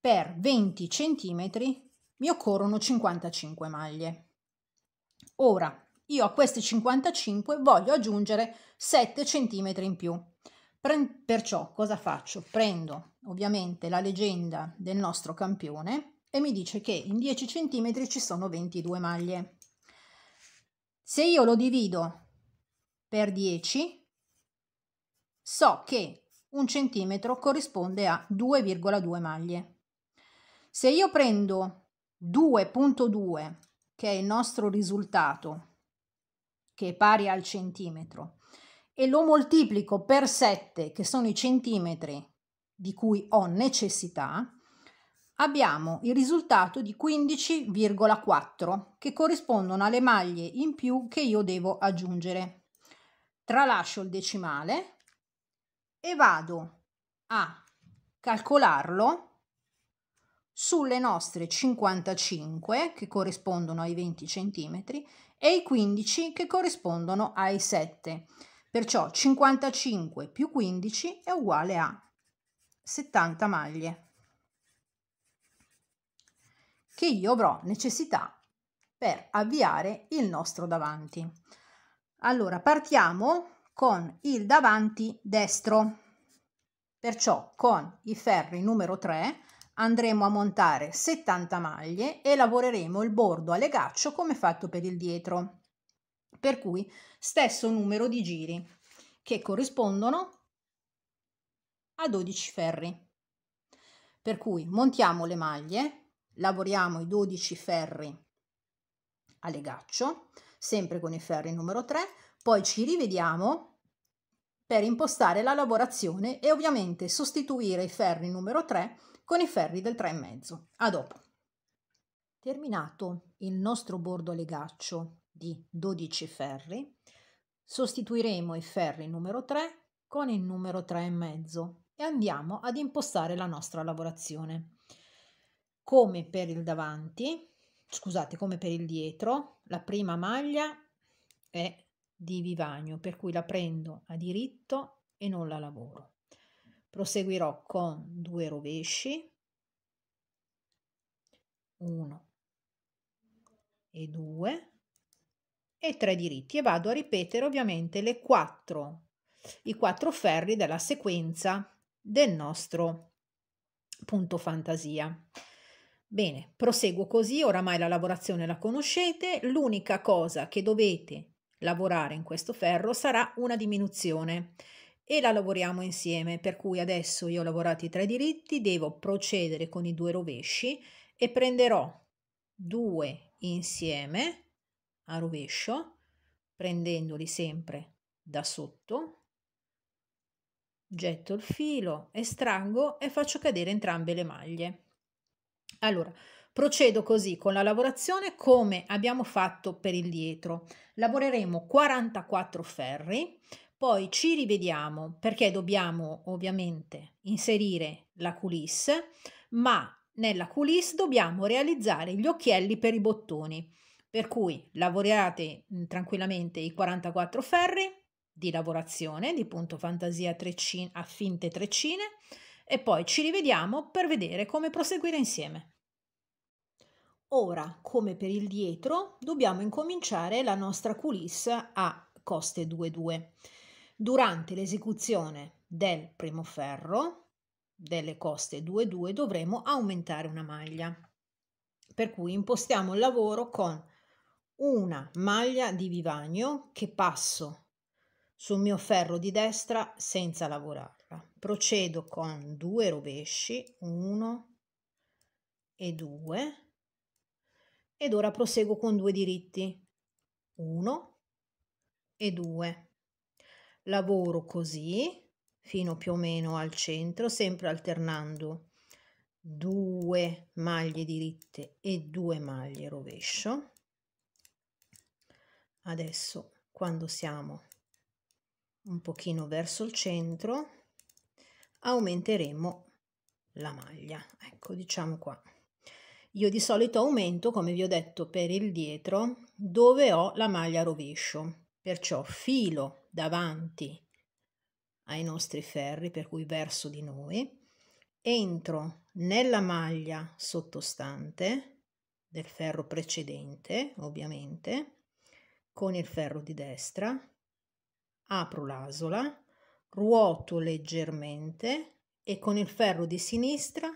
per 20 cm mi occorrono 55 maglie. Ora, io a queste 55 voglio aggiungere 7 cm in più. Pre perciò cosa faccio? Prendo ovviamente la leggenda del nostro campione e mi dice che in 10 cm ci sono 22 maglie. Se io lo divido per 10, so che un centimetro corrisponde a 2,2 maglie. Se io prendo 2.2, che è il nostro risultato, che è pari al centimetro, e lo moltiplico per 7, che sono i centimetri di cui ho necessità, abbiamo il risultato di 15,4 che corrispondono alle maglie in più che io devo aggiungere. Tralascio il decimale e vado a calcolarlo sulle nostre 55 che corrispondono ai 20 centimetri e i 15 che corrispondono ai 7. Perciò 55 più 15 è uguale a 70 maglie che io avrò necessità per avviare il nostro davanti. Allora partiamo con il davanti destro. Perciò con i ferri numero 3 andremo a montare 70 maglie e lavoreremo il bordo a legaccio come fatto per il dietro. Per cui stesso numero di giri che corrispondono a 12 ferri. Per cui montiamo le maglie, lavoriamo i 12 ferri a legaccio, sempre con i ferri numero 3, poi ci rivediamo per impostare la lavorazione e ovviamente sostituire i ferri numero 3 con i ferri del 3,5. A dopo. Terminato il nostro bordo legaccio di 12 ferri, sostituiremo i ferri numero 3 con il numero 3,5 e andiamo ad impostare la nostra lavorazione. Come per il davanti, scusate, come per il dietro, la prima maglia è di vivagno, per cui la prendo a diritto e non la lavoro. Proseguirò con due rovesci, uno e 2 e tre diritti e vado a ripetere ovviamente le quattro, i quattro ferri della sequenza del nostro punto fantasia. Bene, proseguo così, oramai la lavorazione la conoscete, l'unica cosa che dovete lavorare in questo ferro sarà una diminuzione e la lavoriamo insieme, per cui adesso io ho lavorato i tre diritti, devo procedere con i due rovesci e prenderò due insieme a rovescio, prendendoli sempre da sotto, getto il filo, estraggo e faccio cadere entrambe le maglie. Allora, Procedo così con la lavorazione come abbiamo fatto per il dietro. Lavoreremo 44 ferri, poi ci rivediamo perché dobbiamo ovviamente inserire la culisse, ma nella culisse dobbiamo realizzare gli occhielli per i bottoni. Per cui lavorate mm, tranquillamente i 44 ferri di lavorazione di punto fantasia trecine, a finte treccine e poi ci rivediamo per vedere come proseguire insieme. Ora, come per il dietro, dobbiamo incominciare la nostra coulisse a coste 2-2. Durante l'esecuzione del primo ferro delle coste 2-2 dovremo aumentare una maglia. Per cui impostiamo il lavoro con una maglia di vivagno che passo sul mio ferro di destra senza lavorarla. Procedo con due rovesci, 1 e 2 ed ora proseguo con due diritti. 1 e 2. Lavoro così fino più o meno al centro, sempre alternando due maglie diritte e due maglie rovescio. Adesso quando siamo un pochino verso il centro aumenteremo la maglia. Ecco, diciamo qua. Io di solito aumento, come vi ho detto, per il dietro dove ho la maglia rovescio. Perciò filo davanti ai nostri ferri, per cui verso di noi, entro nella maglia sottostante del ferro precedente, ovviamente, con il ferro di destra, apro l'asola, ruoto leggermente e con il ferro di sinistra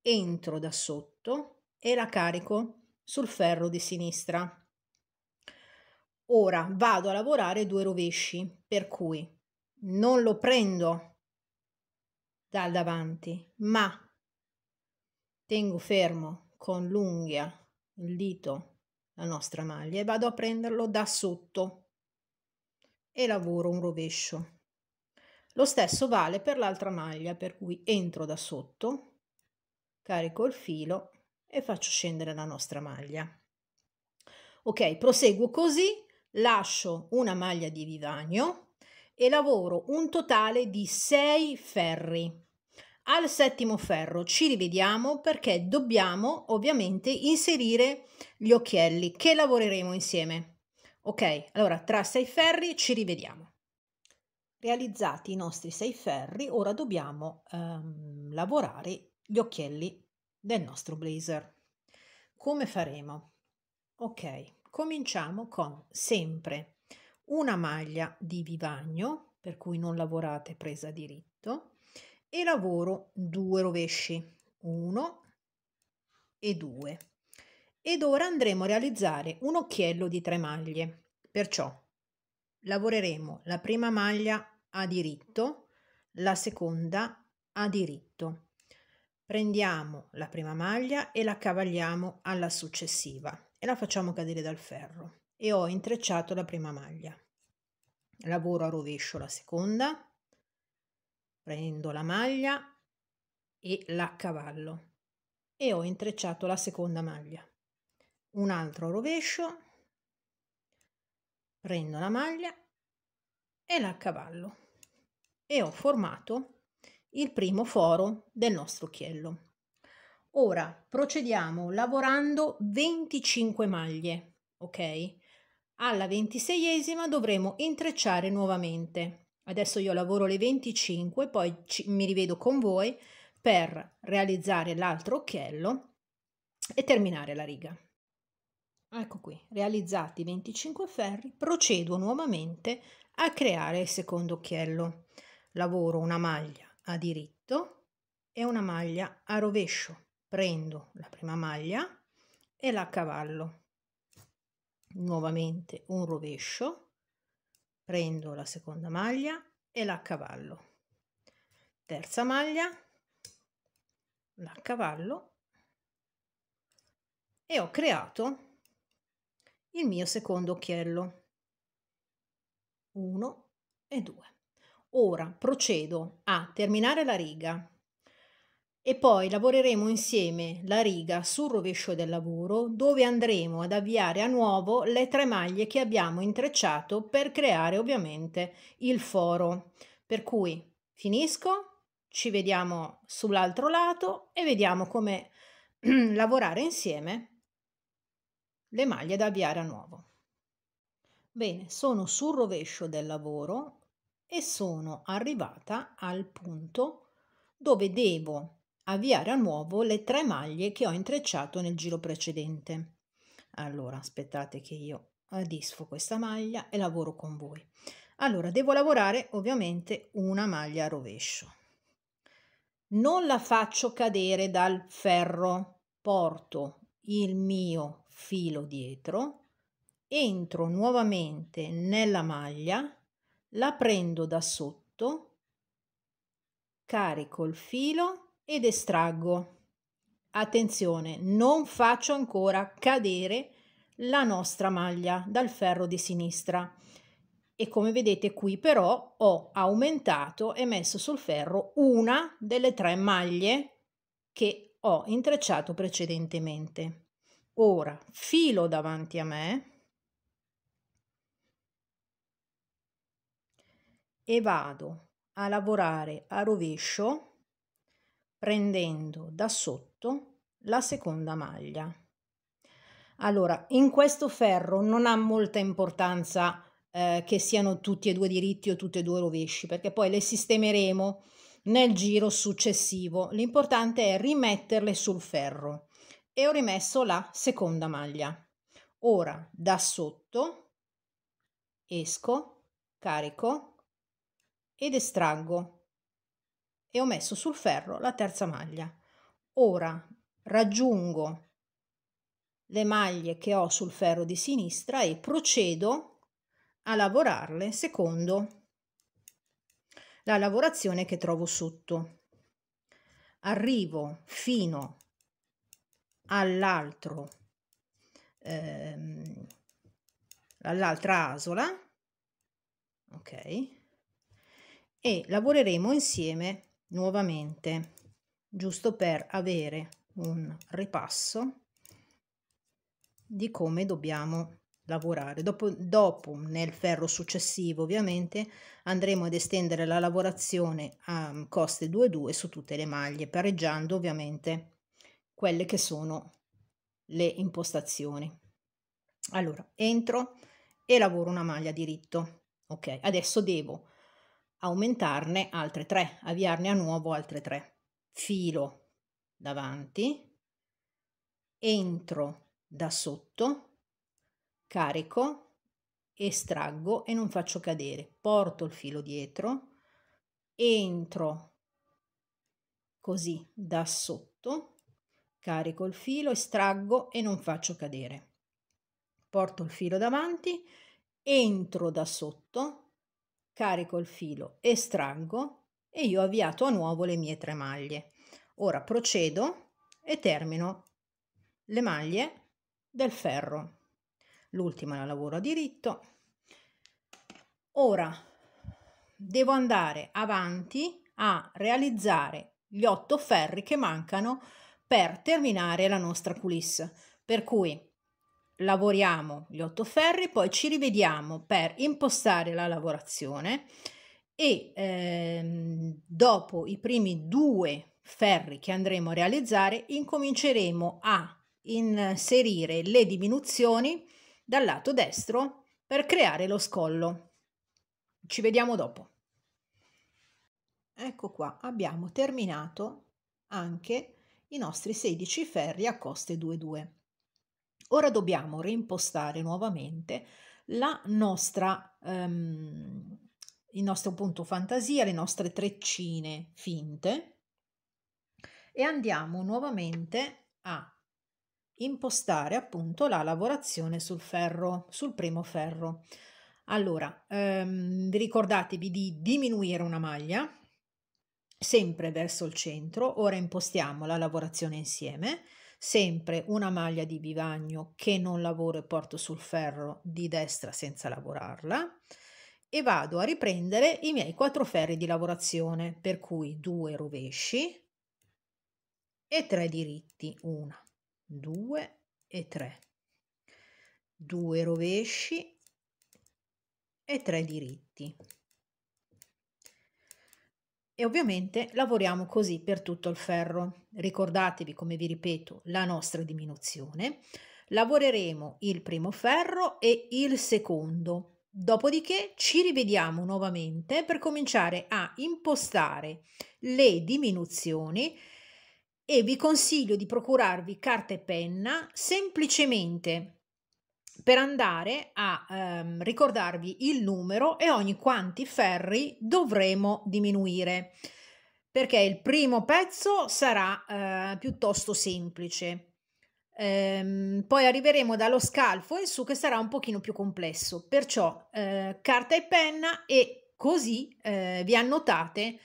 entro da sotto era carico sul ferro di sinistra. Ora vado a lavorare due rovesci, per cui non lo prendo dal davanti, ma tengo fermo con l'unghia, il dito, la nostra maglia e vado a prenderlo da sotto e lavoro un rovescio. Lo stesso vale per l'altra maglia, per cui entro da sotto, carico il filo e faccio scendere la nostra maglia. Ok, proseguo così, lascio una maglia di vivagno e lavoro un totale di 6 ferri. Al settimo ferro ci rivediamo perché dobbiamo ovviamente inserire gli occhielli che lavoreremo insieme. Ok, allora tra 6 ferri ci rivediamo. Realizzati i nostri 6 ferri, ora dobbiamo ehm, lavorare gli occhielli del nostro blazer. Come faremo? Ok, cominciamo con sempre una maglia di vivagno, per cui non lavorate presa diritto, e lavoro due rovesci, uno e due. Ed ora andremo a realizzare un occhiello di tre maglie, perciò lavoreremo la prima maglia a diritto, la seconda a diritto, Prendiamo la prima maglia e la cavalliamo alla successiva e la facciamo cadere dal ferro e ho intrecciato la prima maglia. Lavoro a rovescio la seconda, prendo la maglia e la cavallo e ho intrecciato la seconda maglia. Un altro rovescio, prendo la maglia e la cavallo e ho formato il primo foro del nostro occhiello. Ora procediamo lavorando 25 maglie, ok? Alla ventiseiesima dovremo intrecciare nuovamente. Adesso io lavoro le 25, poi ci, mi rivedo con voi per realizzare l'altro occhiello e terminare la riga. Ecco qui, realizzati i 25 ferri, procedo nuovamente a creare il secondo occhiello. Lavoro una maglia a diritto e una maglia a rovescio. Prendo la prima maglia e la cavallo. Nuovamente un rovescio, prendo la seconda maglia e la cavallo. Terza maglia, la cavallo e ho creato il mio secondo occhiello 1 e 2 Ora procedo a terminare la riga e poi lavoreremo insieme la riga sul rovescio del lavoro dove andremo ad avviare a nuovo le tre maglie che abbiamo intrecciato per creare ovviamente il foro. Per cui finisco, ci vediamo sull'altro lato e vediamo come lavorare insieme le maglie da avviare a nuovo. Bene, sono sul rovescio del lavoro, e sono arrivata al punto dove devo avviare a nuovo le tre maglie che ho intrecciato nel giro precedente. Allora, aspettate che io disfo questa maglia e lavoro con voi. Allora, devo lavorare ovviamente una maglia a rovescio. Non la faccio cadere dal ferro, porto il mio filo dietro, entro nuovamente nella maglia la prendo da sotto, carico il filo ed estraggo. Attenzione, non faccio ancora cadere la nostra maglia dal ferro di sinistra e come vedete qui però ho aumentato e messo sul ferro una delle tre maglie che ho intrecciato precedentemente. Ora filo davanti a me e vado a lavorare a rovescio prendendo da sotto la seconda maglia. Allora, in questo ferro non ha molta importanza eh, che siano tutti e due diritti o tutti e due rovesci, perché poi le sistemeremo nel giro successivo. L'importante è rimetterle sul ferro e ho rimesso la seconda maglia. Ora da sotto esco, carico ed estraggo e ho messo sul ferro la terza maglia. Ora raggiungo le maglie che ho sul ferro di sinistra e procedo a lavorarle secondo la lavorazione che trovo sotto. Arrivo fino all'altro ehm, all'altra asola ok e lavoreremo insieme nuovamente, giusto per avere un ripasso di come dobbiamo lavorare. Dopo, dopo, nel ferro successivo ovviamente andremo ad estendere la lavorazione a mm, coste 2-2 su tutte le maglie, pareggiando ovviamente quelle che sono le impostazioni. Allora, entro e lavoro una maglia diritto. Ok, adesso devo aumentarne altre 3, avviarne a nuovo altre 3. Filo davanti, entro da sotto, carico, estraggo e non faccio cadere. Porto il filo dietro, entro così da sotto, carico il filo, estraggo e non faccio cadere. Porto il filo davanti, entro da sotto, carico il filo, estraggo e io ho avviato a nuovo le mie tre maglie. Ora procedo e termino le maglie del ferro. L'ultima la lavoro a diritto. Ora devo andare avanti a realizzare gli otto ferri che mancano per terminare la nostra culisse. Per cui lavoriamo gli otto ferri, poi ci rivediamo per impostare la lavorazione e ehm, dopo i primi due ferri che andremo a realizzare incominceremo a inserire le diminuzioni dal lato destro per creare lo scollo. Ci vediamo dopo. Ecco qua, abbiamo terminato anche i nostri 16 ferri a coste 2-2. Ora dobbiamo reimpostare nuovamente la nostra, um, il nostro punto fantasia, le nostre treccine finte e andiamo nuovamente a impostare appunto la lavorazione sul ferro, sul primo ferro. Allora, um, ricordatevi di diminuire una maglia sempre verso il centro, ora impostiamo la lavorazione insieme sempre una maglia di bivagno che non lavoro e porto sul ferro di destra senza lavorarla e vado a riprendere i miei quattro ferri di lavorazione, per cui due rovesci e tre diritti, una, due e tre, due rovesci e tre diritti. E ovviamente lavoriamo così per tutto il ferro ricordatevi, come vi ripeto, la nostra diminuzione, lavoreremo il primo ferro e il secondo. Dopodiché ci rivediamo nuovamente per cominciare a impostare le diminuzioni e vi consiglio di procurarvi carta e penna semplicemente per andare a ehm, ricordarvi il numero e ogni quanti ferri dovremo diminuire perché il primo pezzo sarà eh, piuttosto semplice. Ehm, poi arriveremo dallo scalfo in su che sarà un pochino più complesso, perciò eh, carta e penna e così eh, vi annotate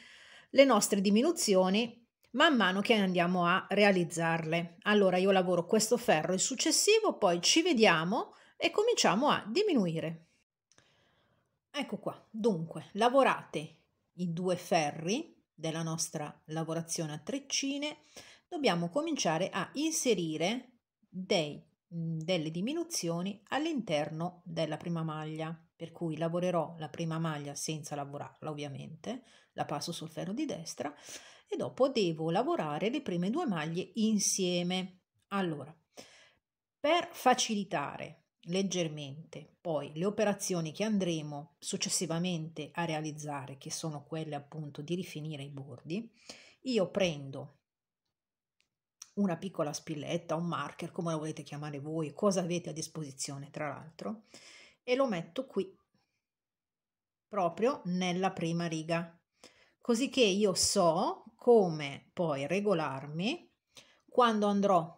le nostre diminuzioni man mano che andiamo a realizzarle. Allora io lavoro questo ferro il successivo, poi ci vediamo e cominciamo a diminuire. Ecco qua, dunque lavorate i due ferri della nostra lavorazione a treccine, dobbiamo cominciare a inserire dei, mm, delle diminuzioni all'interno della prima maglia. Per cui lavorerò la prima maglia senza lavorarla ovviamente, la passo sul ferro di destra e dopo devo lavorare le prime due maglie insieme. Allora, per facilitare leggermente. Poi le operazioni che andremo successivamente a realizzare, che sono quelle appunto di rifinire i bordi, io prendo una piccola spilletta, un marker, come lo volete chiamare voi, cosa avete a disposizione tra l'altro, e lo metto qui, proprio nella prima riga, così che io so come poi regolarmi quando andrò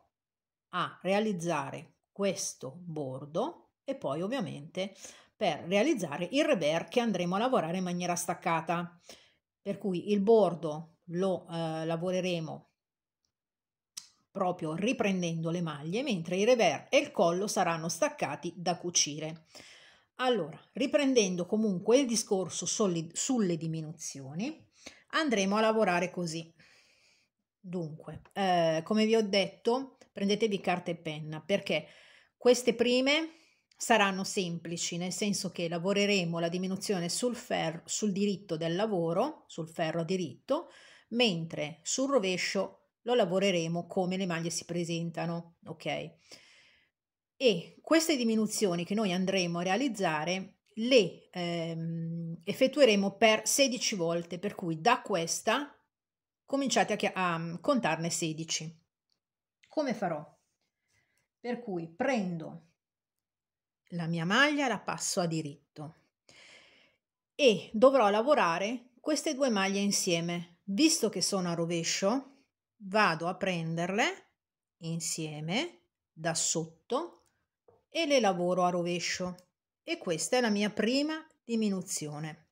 a realizzare questo bordo e poi ovviamente per realizzare il reber che andremo a lavorare in maniera staccata. Per cui il bordo lo eh, lavoreremo proprio riprendendo le maglie, mentre i rever e il collo saranno staccati da cucire. Allora, riprendendo comunque il discorso sulle diminuzioni, andremo a lavorare così. Dunque, eh, come vi ho detto, prendetevi carta e penna perché queste prime saranno semplici, nel senso che lavoreremo la diminuzione sul, ferro, sul diritto del lavoro, sul ferro a diritto, mentre sul rovescio lo lavoreremo come le maglie si presentano, ok? E queste diminuzioni che noi andremo a realizzare le ehm, effettueremo per 16 volte, per cui da questa cominciate a, a contarne 16. Come farò? Per cui prendo la mia maglia, la passo a diritto e dovrò lavorare queste due maglie insieme. Visto che sono a rovescio, vado a prenderle insieme da sotto e le lavoro a rovescio. E questa è la mia prima diminuzione.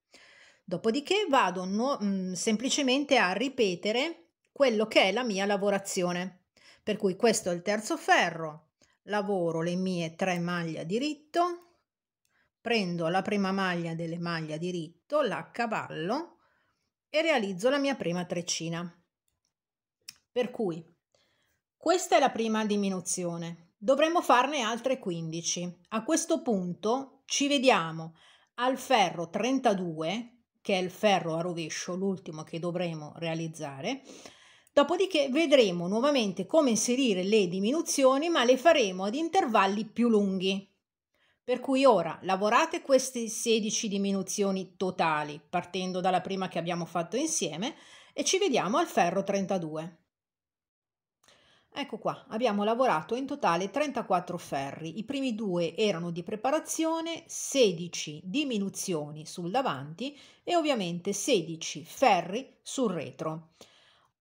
Dopodiché vado no, mh, mm, semplicemente a ripetere quello che è la mia lavorazione. Per cui questo è il terzo ferro, lavoro le mie tre maglie a diritto, prendo la prima maglia delle maglie a diritto, la cavallo e realizzo la mia prima treccina. Per cui questa è la prima diminuzione. Dovremmo farne altre 15. A questo punto ci vediamo al ferro 32, che è il ferro a rovescio, l'ultimo che dovremo realizzare, Dopodiché vedremo nuovamente come inserire le diminuzioni, ma le faremo ad intervalli più lunghi. Per cui ora lavorate queste 16 diminuzioni totali, partendo dalla prima che abbiamo fatto insieme, e ci vediamo al ferro 32. Ecco qua, abbiamo lavorato in totale 34 ferri, i primi due erano di preparazione, 16 diminuzioni sul davanti e ovviamente 16 ferri sul retro.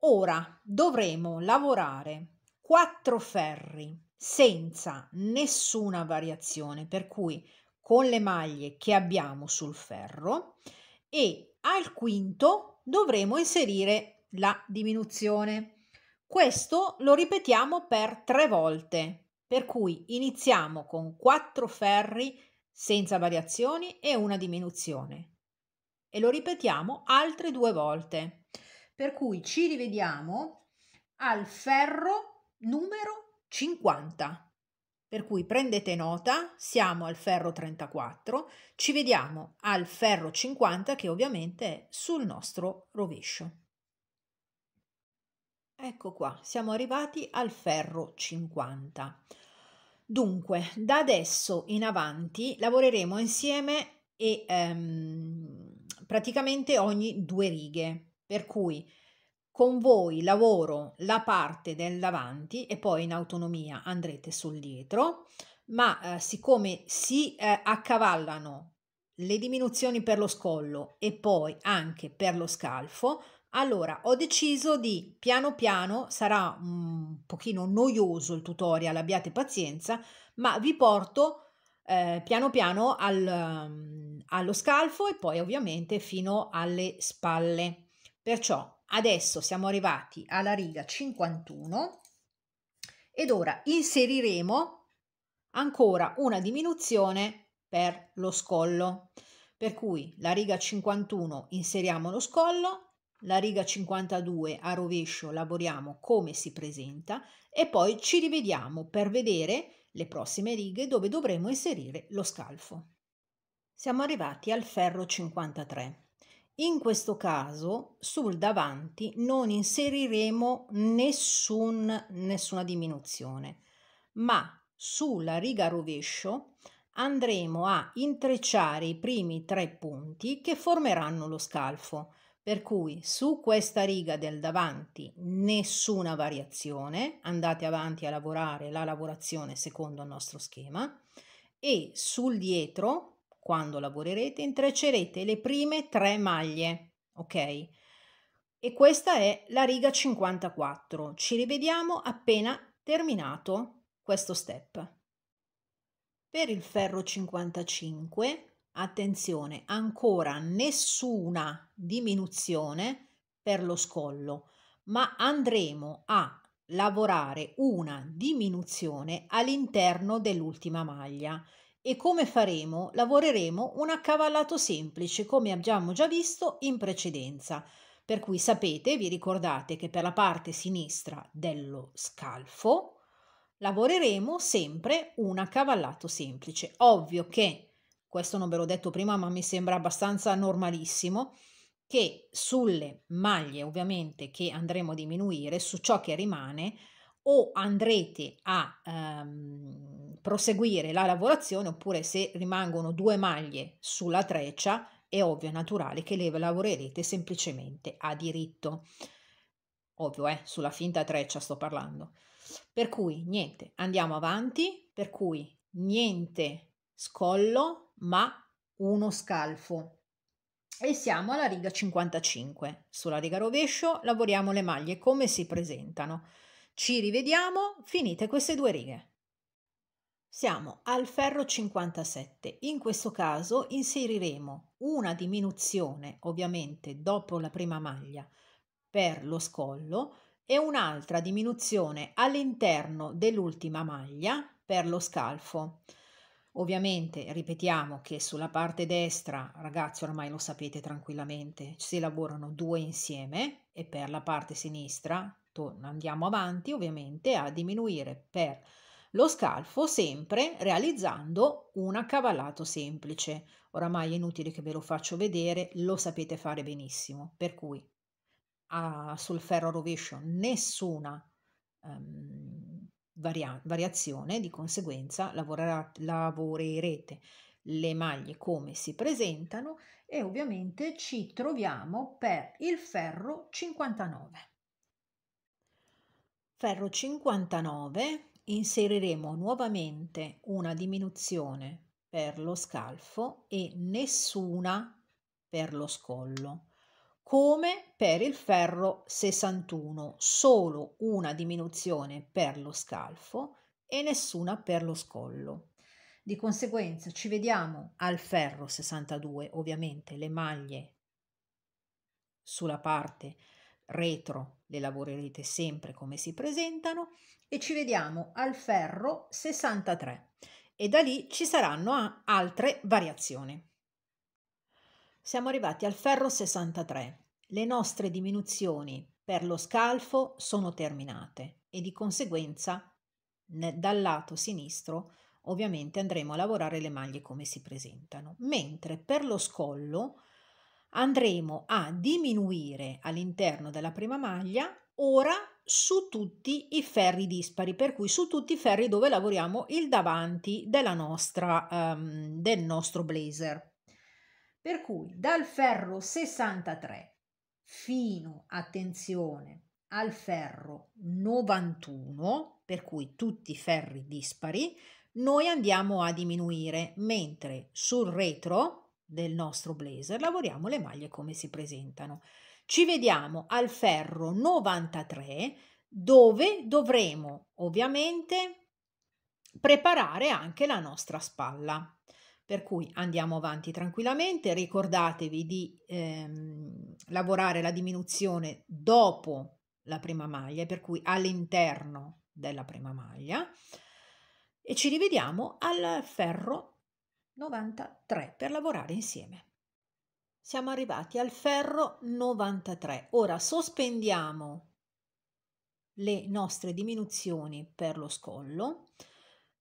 Ora dovremo lavorare quattro ferri senza nessuna variazione, per cui con le maglie che abbiamo sul ferro e al quinto dovremo inserire la diminuzione. Questo lo ripetiamo per tre volte, per cui iniziamo con quattro ferri senza variazioni e una diminuzione e lo ripetiamo altre due volte. Per cui ci rivediamo al ferro numero 50. Per cui prendete nota, siamo al ferro 34, ci vediamo al ferro 50 che ovviamente è sul nostro rovescio. Ecco qua, siamo arrivati al ferro 50. Dunque, da adesso in avanti lavoreremo insieme e ehm, praticamente ogni due righe. Per cui con voi lavoro la parte del davanti e poi in autonomia andrete sul dietro, ma eh, siccome si eh, accavallano le diminuzioni per lo scollo e poi anche per lo scalfo, allora ho deciso di piano piano, sarà un pochino noioso il tutorial, abbiate pazienza, ma vi porto eh, piano piano al, um, allo scalfo e poi ovviamente fino alle spalle. Perciò adesso siamo arrivati alla riga 51 ed ora inseriremo ancora una diminuzione per lo scollo. Per cui la riga 51 inseriamo lo scollo, la riga 52 a rovescio lavoriamo come si presenta e poi ci rivediamo per vedere le prossime righe dove dovremo inserire lo scalfo. Siamo arrivati al ferro 53. In questo caso sul davanti non inseriremo nessun, nessuna diminuzione, ma sulla riga rovescio andremo a intrecciare i primi tre punti che formeranno lo scalfo, per cui su questa riga del davanti nessuna variazione, andate avanti a lavorare la lavorazione secondo il nostro schema, e sul dietro quando lavorerete intreccerete le prime tre maglie, ok? E questa è la riga 54. Ci rivediamo appena terminato questo step. Per il ferro 55, attenzione, ancora nessuna diminuzione per lo scollo, ma andremo a lavorare una diminuzione all'interno dell'ultima maglia e come faremo? Lavoreremo un accavallato semplice, come abbiamo già visto in precedenza. Per cui sapete, vi ricordate che per la parte sinistra dello scalfo lavoreremo sempre un accavallato semplice. Ovvio che, questo non ve l'ho detto prima ma mi sembra abbastanza normalissimo, che sulle maglie ovviamente che andremo a diminuire, su ciò che rimane, o andrete a ehm, proseguire la lavorazione oppure se rimangono due maglie sulla treccia è ovvio e naturale che le lavorerete semplicemente a diritto. Ovvio, eh, sulla finta treccia sto parlando. Per cui niente, andiamo avanti, per cui niente scollo, ma uno scalfo. E siamo alla riga 55. Sulla riga rovescio lavoriamo le maglie come si presentano. Ci rivediamo, finite queste due righe. Siamo al ferro 57. In questo caso inseriremo una diminuzione, ovviamente dopo la prima maglia, per lo scollo e un'altra diminuzione all'interno dell'ultima maglia per lo scalfo. Ovviamente ripetiamo che sulla parte destra, ragazzi ormai lo sapete tranquillamente, si lavorano due insieme e per la parte sinistra Certo, andiamo avanti ovviamente a diminuire per lo scalfo sempre realizzando un accavallato semplice. Oramai è inutile che ve lo faccio vedere, lo sapete fare benissimo, per cui a, sul ferro rovescio nessuna um, varia variazione, di conseguenza lavorerete le maglie come si presentano e ovviamente ci troviamo per il ferro 59. Ferro 59 inseriremo nuovamente una diminuzione per lo scalfo e nessuna per lo scollo come per il ferro 61, solo una diminuzione per lo scalfo e nessuna per lo scollo. Di conseguenza ci vediamo al ferro 62, ovviamente le maglie sulla parte retro, le lavorerete sempre come si presentano e ci vediamo al ferro 63 e da lì ci saranno altre variazioni. Siamo arrivati al ferro 63. Le nostre diminuzioni per lo scalfo sono terminate e di conseguenza dal lato sinistro ovviamente andremo a lavorare le maglie come si presentano, mentre per lo scollo andremo a diminuire all'interno della prima maglia ora su tutti i ferri dispari, per cui su tutti i ferri dove lavoriamo il davanti nostra, um, del nostro blazer. Per cui dal ferro 63 fino, attenzione, al ferro 91, per cui tutti i ferri dispari, noi andiamo a diminuire, mentre sul retro del nostro blazer lavoriamo le maglie come si presentano. Ci vediamo al ferro 93 dove dovremo ovviamente preparare anche la nostra spalla. Per cui andiamo avanti tranquillamente, ricordatevi di ehm, lavorare la diminuzione dopo la prima maglia, per cui all'interno della prima maglia e ci rivediamo al ferro 93 per lavorare insieme. Siamo arrivati al ferro 93. Ora sospendiamo le nostre diminuzioni per lo scollo,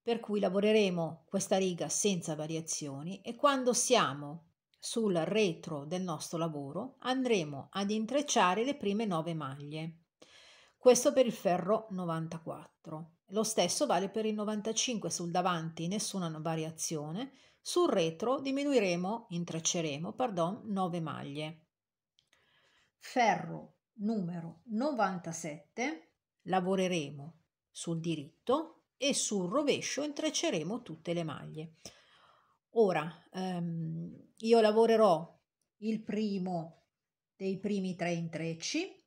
per cui lavoreremo questa riga senza variazioni e quando siamo sul retro del nostro lavoro andremo ad intrecciare le prime 9 maglie. Questo per il ferro 94. Lo stesso vale per il 95 sul davanti, nessuna variazione, sul retro diminuiremo, intrecceremo, pardon, 9 maglie. Ferro numero 97 lavoreremo sul diritto e sul rovescio intrecceremo tutte le maglie. Ora, ehm, io lavorerò il primo dei primi tre intrecci,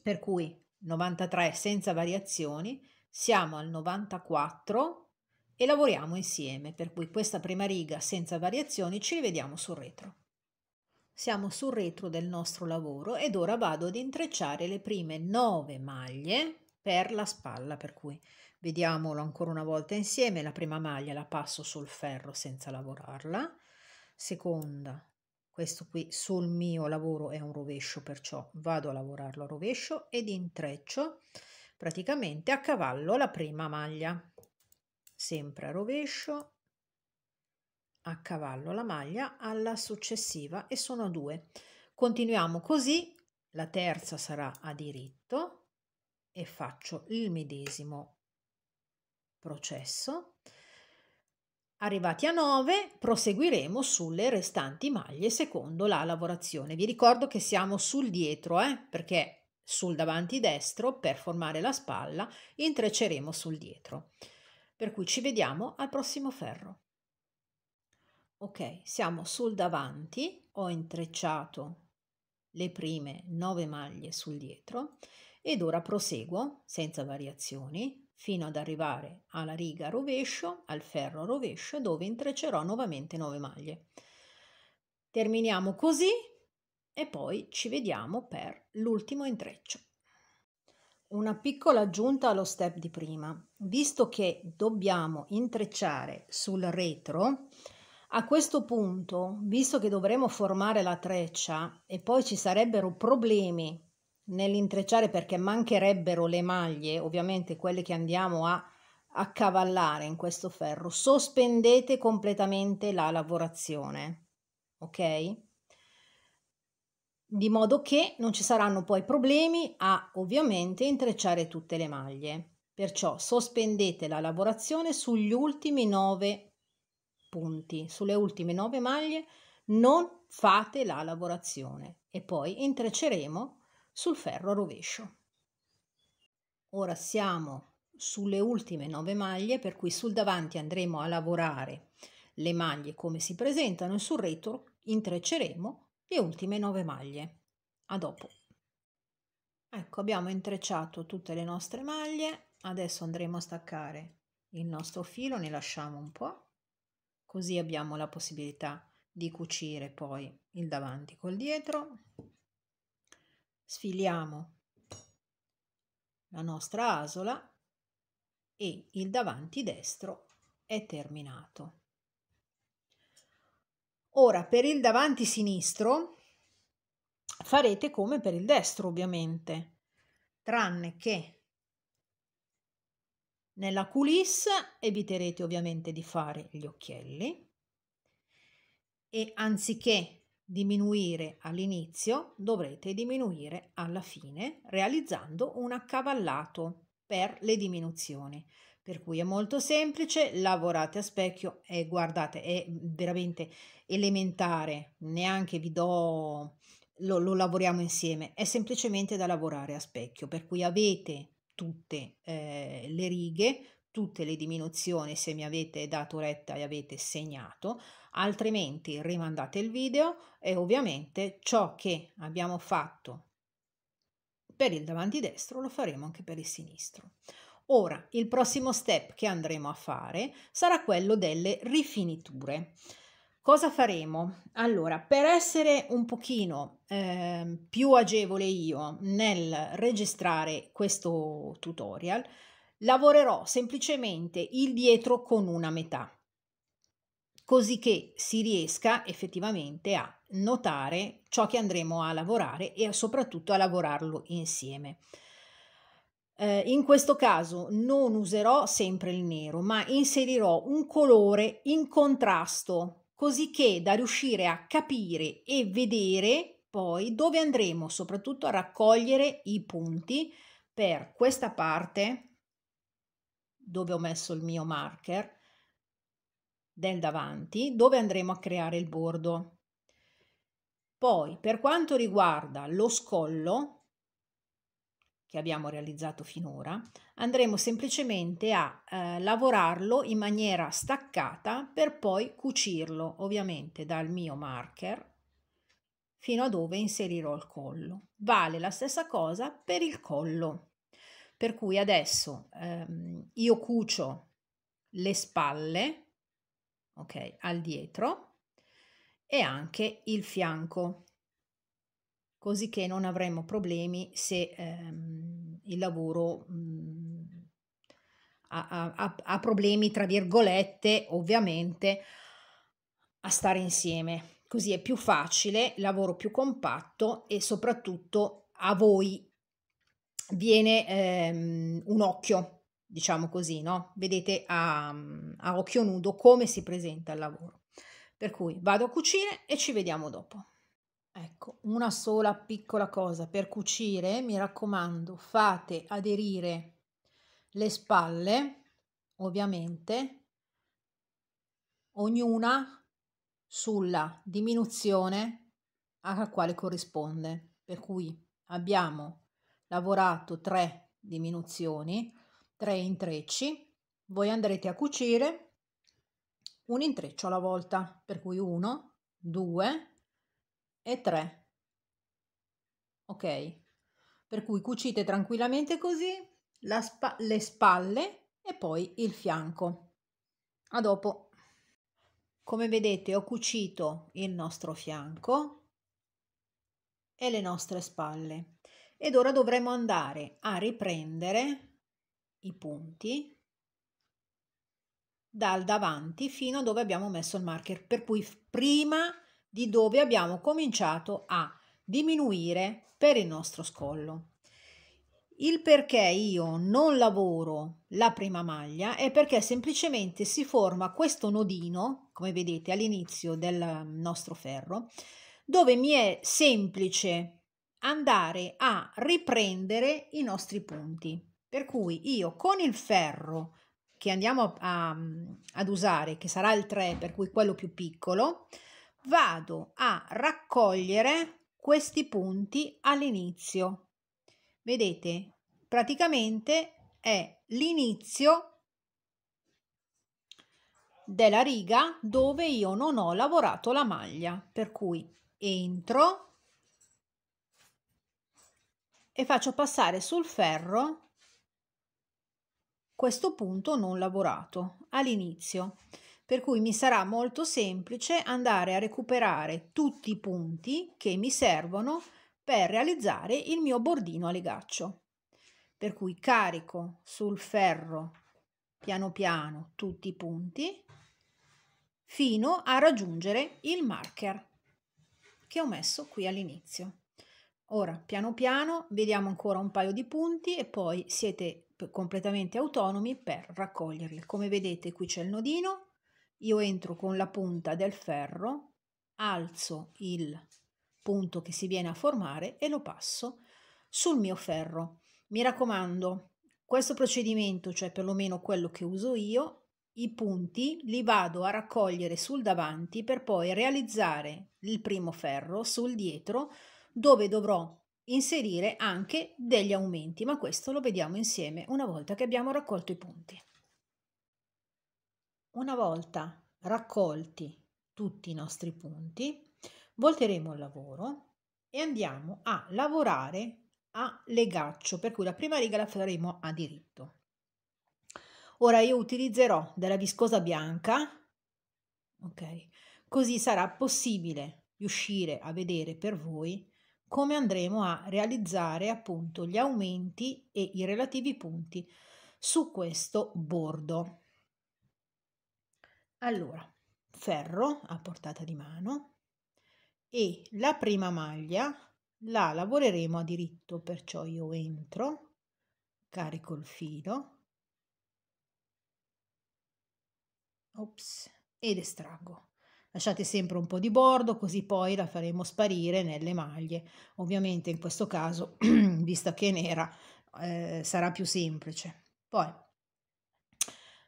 per cui 93 senza variazioni, siamo al 94 e lavoriamo insieme, per cui questa prima riga senza variazioni ci rivediamo sul retro. Siamo sul retro del nostro lavoro ed ora vado ad intrecciare le prime 9 maglie per la spalla, per cui vediamolo ancora una volta insieme, la prima maglia la passo sul ferro senza lavorarla, seconda, questo qui sul mio lavoro è un rovescio, perciò vado a lavorarlo a rovescio ed intreccio praticamente a cavallo la prima maglia sempre a rovescio a cavallo la maglia alla successiva e sono due continuiamo così la terza sarà a diritto e faccio il medesimo processo Arrivati a 9 proseguiremo sulle restanti maglie secondo la lavorazione. Vi ricordo che siamo sul dietro eh, perché sul davanti destro per formare la spalla intrecceremo sul dietro per cui ci vediamo al prossimo ferro. Ok, siamo sul davanti, ho intrecciato le prime 9 maglie sul dietro ed ora proseguo senza variazioni fino ad arrivare alla riga rovescio, al ferro rovescio dove intreccerò nuovamente 9 maglie. Terminiamo così e poi ci vediamo per l'ultimo intreccio una piccola aggiunta allo step di prima. Visto che dobbiamo intrecciare sul retro, a questo punto, visto che dovremo formare la treccia e poi ci sarebbero problemi nell'intrecciare perché mancherebbero le maglie, ovviamente quelle che andiamo a accavallare in questo ferro, sospendete completamente la lavorazione. Ok? di modo che non ci saranno poi problemi a ovviamente intrecciare tutte le maglie. Perciò sospendete la lavorazione sugli ultimi 9 punti, sulle ultime 9 maglie non fate la lavorazione e poi intrecceremo sul ferro a rovescio. Ora siamo sulle ultime 9 maglie, per cui sul davanti andremo a lavorare le maglie come si presentano e sul retro intrecceremo le ultime 9 maglie. A dopo. Ecco, abbiamo intrecciato tutte le nostre maglie, adesso andremo a staccare il nostro filo, ne lasciamo un po', così abbiamo la possibilità di cucire poi il davanti col dietro. Sfiliamo la nostra asola e il davanti destro è terminato. Ora per il davanti sinistro farete come per il destro ovviamente, tranne che nella culisse eviterete ovviamente di fare gli occhielli e anziché diminuire all'inizio dovrete diminuire alla fine realizzando un accavallato per le diminuzioni per cui è molto semplice, lavorate a specchio e guardate, è veramente elementare, neanche vi do, lo, lo lavoriamo insieme, è semplicemente da lavorare a specchio, per cui avete tutte eh, le righe, tutte le diminuzioni se mi avete dato retta e avete segnato, altrimenti rimandate il video e ovviamente ciò che abbiamo fatto per il davanti destro lo faremo anche per il sinistro. Ora, il prossimo step che andremo a fare sarà quello delle rifiniture. Cosa faremo? Allora, per essere un pochino eh, più agevole io nel registrare questo tutorial, lavorerò semplicemente il dietro con una metà, così che si riesca effettivamente a notare ciò che andremo a lavorare e soprattutto a lavorarlo insieme. Eh, in questo caso non userò sempre il nero, ma inserirò un colore in contrasto, così che da riuscire a capire e vedere poi dove andremo soprattutto a raccogliere i punti per questa parte dove ho messo il mio marker del davanti dove andremo a creare il bordo. Poi per quanto riguarda lo scollo che abbiamo realizzato finora, andremo semplicemente a eh, lavorarlo in maniera staccata per poi cucirlo ovviamente dal mio marker fino a dove inserirò il collo. Vale la stessa cosa per il collo, per cui adesso ehm, io cucio le spalle, ok, al dietro e anche il fianco così che non avremo problemi se ehm, il lavoro mh, mm, ha, ha, ha problemi, tra virgolette, ovviamente, a stare insieme. Così è più facile, lavoro più compatto e soprattutto a voi viene ehm, un occhio, diciamo così, no? Vedete a, a occhio nudo come si presenta il lavoro. Per cui vado a cucire e ci vediamo dopo. Ecco, una sola piccola cosa, per cucire mi raccomando fate aderire le spalle, ovviamente, ognuna sulla diminuzione a quale corrisponde. Per cui abbiamo lavorato tre diminuzioni, tre intrecci, voi andrete a cucire un intreccio alla volta, per cui 1, 2, e 3. Ok? Per cui cucite tranquillamente così spa le spalle e poi il fianco. A dopo. Come vedete ho cucito il nostro fianco e le nostre spalle ed ora dovremo andare a riprendere i punti dal davanti fino a dove abbiamo messo il marker per cui prima di dove abbiamo cominciato a diminuire per il nostro scollo. Il perché io non lavoro la prima maglia è perché semplicemente si forma questo nodino, come vedete all'inizio del nostro ferro, dove mi è semplice andare a riprendere i nostri punti. Per cui io con il ferro che andiamo a, a, ad usare, che sarà il 3, per cui quello più piccolo, vado a raccogliere questi punti all'inizio. Vedete, praticamente è l'inizio della riga dove io non ho lavorato la maglia, per cui entro e faccio passare sul ferro questo punto non lavorato all'inizio per cui mi sarà molto semplice andare a recuperare tutti i punti che mi servono per realizzare il mio bordino a legaccio. Per cui carico sul ferro piano piano tutti i punti fino a raggiungere il marker che ho messo qui all'inizio. Ora, piano piano, vediamo ancora un paio di punti e poi siete completamente autonomi per raccoglierli. Come vedete qui c'è il nodino, io entro con la punta del ferro, alzo il punto che si viene a formare e lo passo sul mio ferro. Mi raccomando, questo procedimento, cioè perlomeno quello che uso io, i punti li vado a raccogliere sul davanti per poi realizzare il primo ferro sul dietro dove dovrò inserire anche degli aumenti, ma questo lo vediamo insieme una volta che abbiamo raccolto i punti. Una volta raccolti tutti i nostri punti, volteremo al lavoro e andiamo a lavorare a legaccio, per cui la prima riga la faremo a diritto. Ora io utilizzerò della viscosa bianca, ok? Così sarà possibile riuscire a vedere per voi come andremo a realizzare appunto gli aumenti e i relativi punti su questo bordo. Allora, ferro a portata di mano e la prima maglia la lavoreremo a diritto, perciò io entro, carico il filo ops, ed estraggo. Lasciate sempre un po' di bordo così poi la faremo sparire nelle maglie. Ovviamente in questo caso, vista che è nera, eh, sarà più semplice. Poi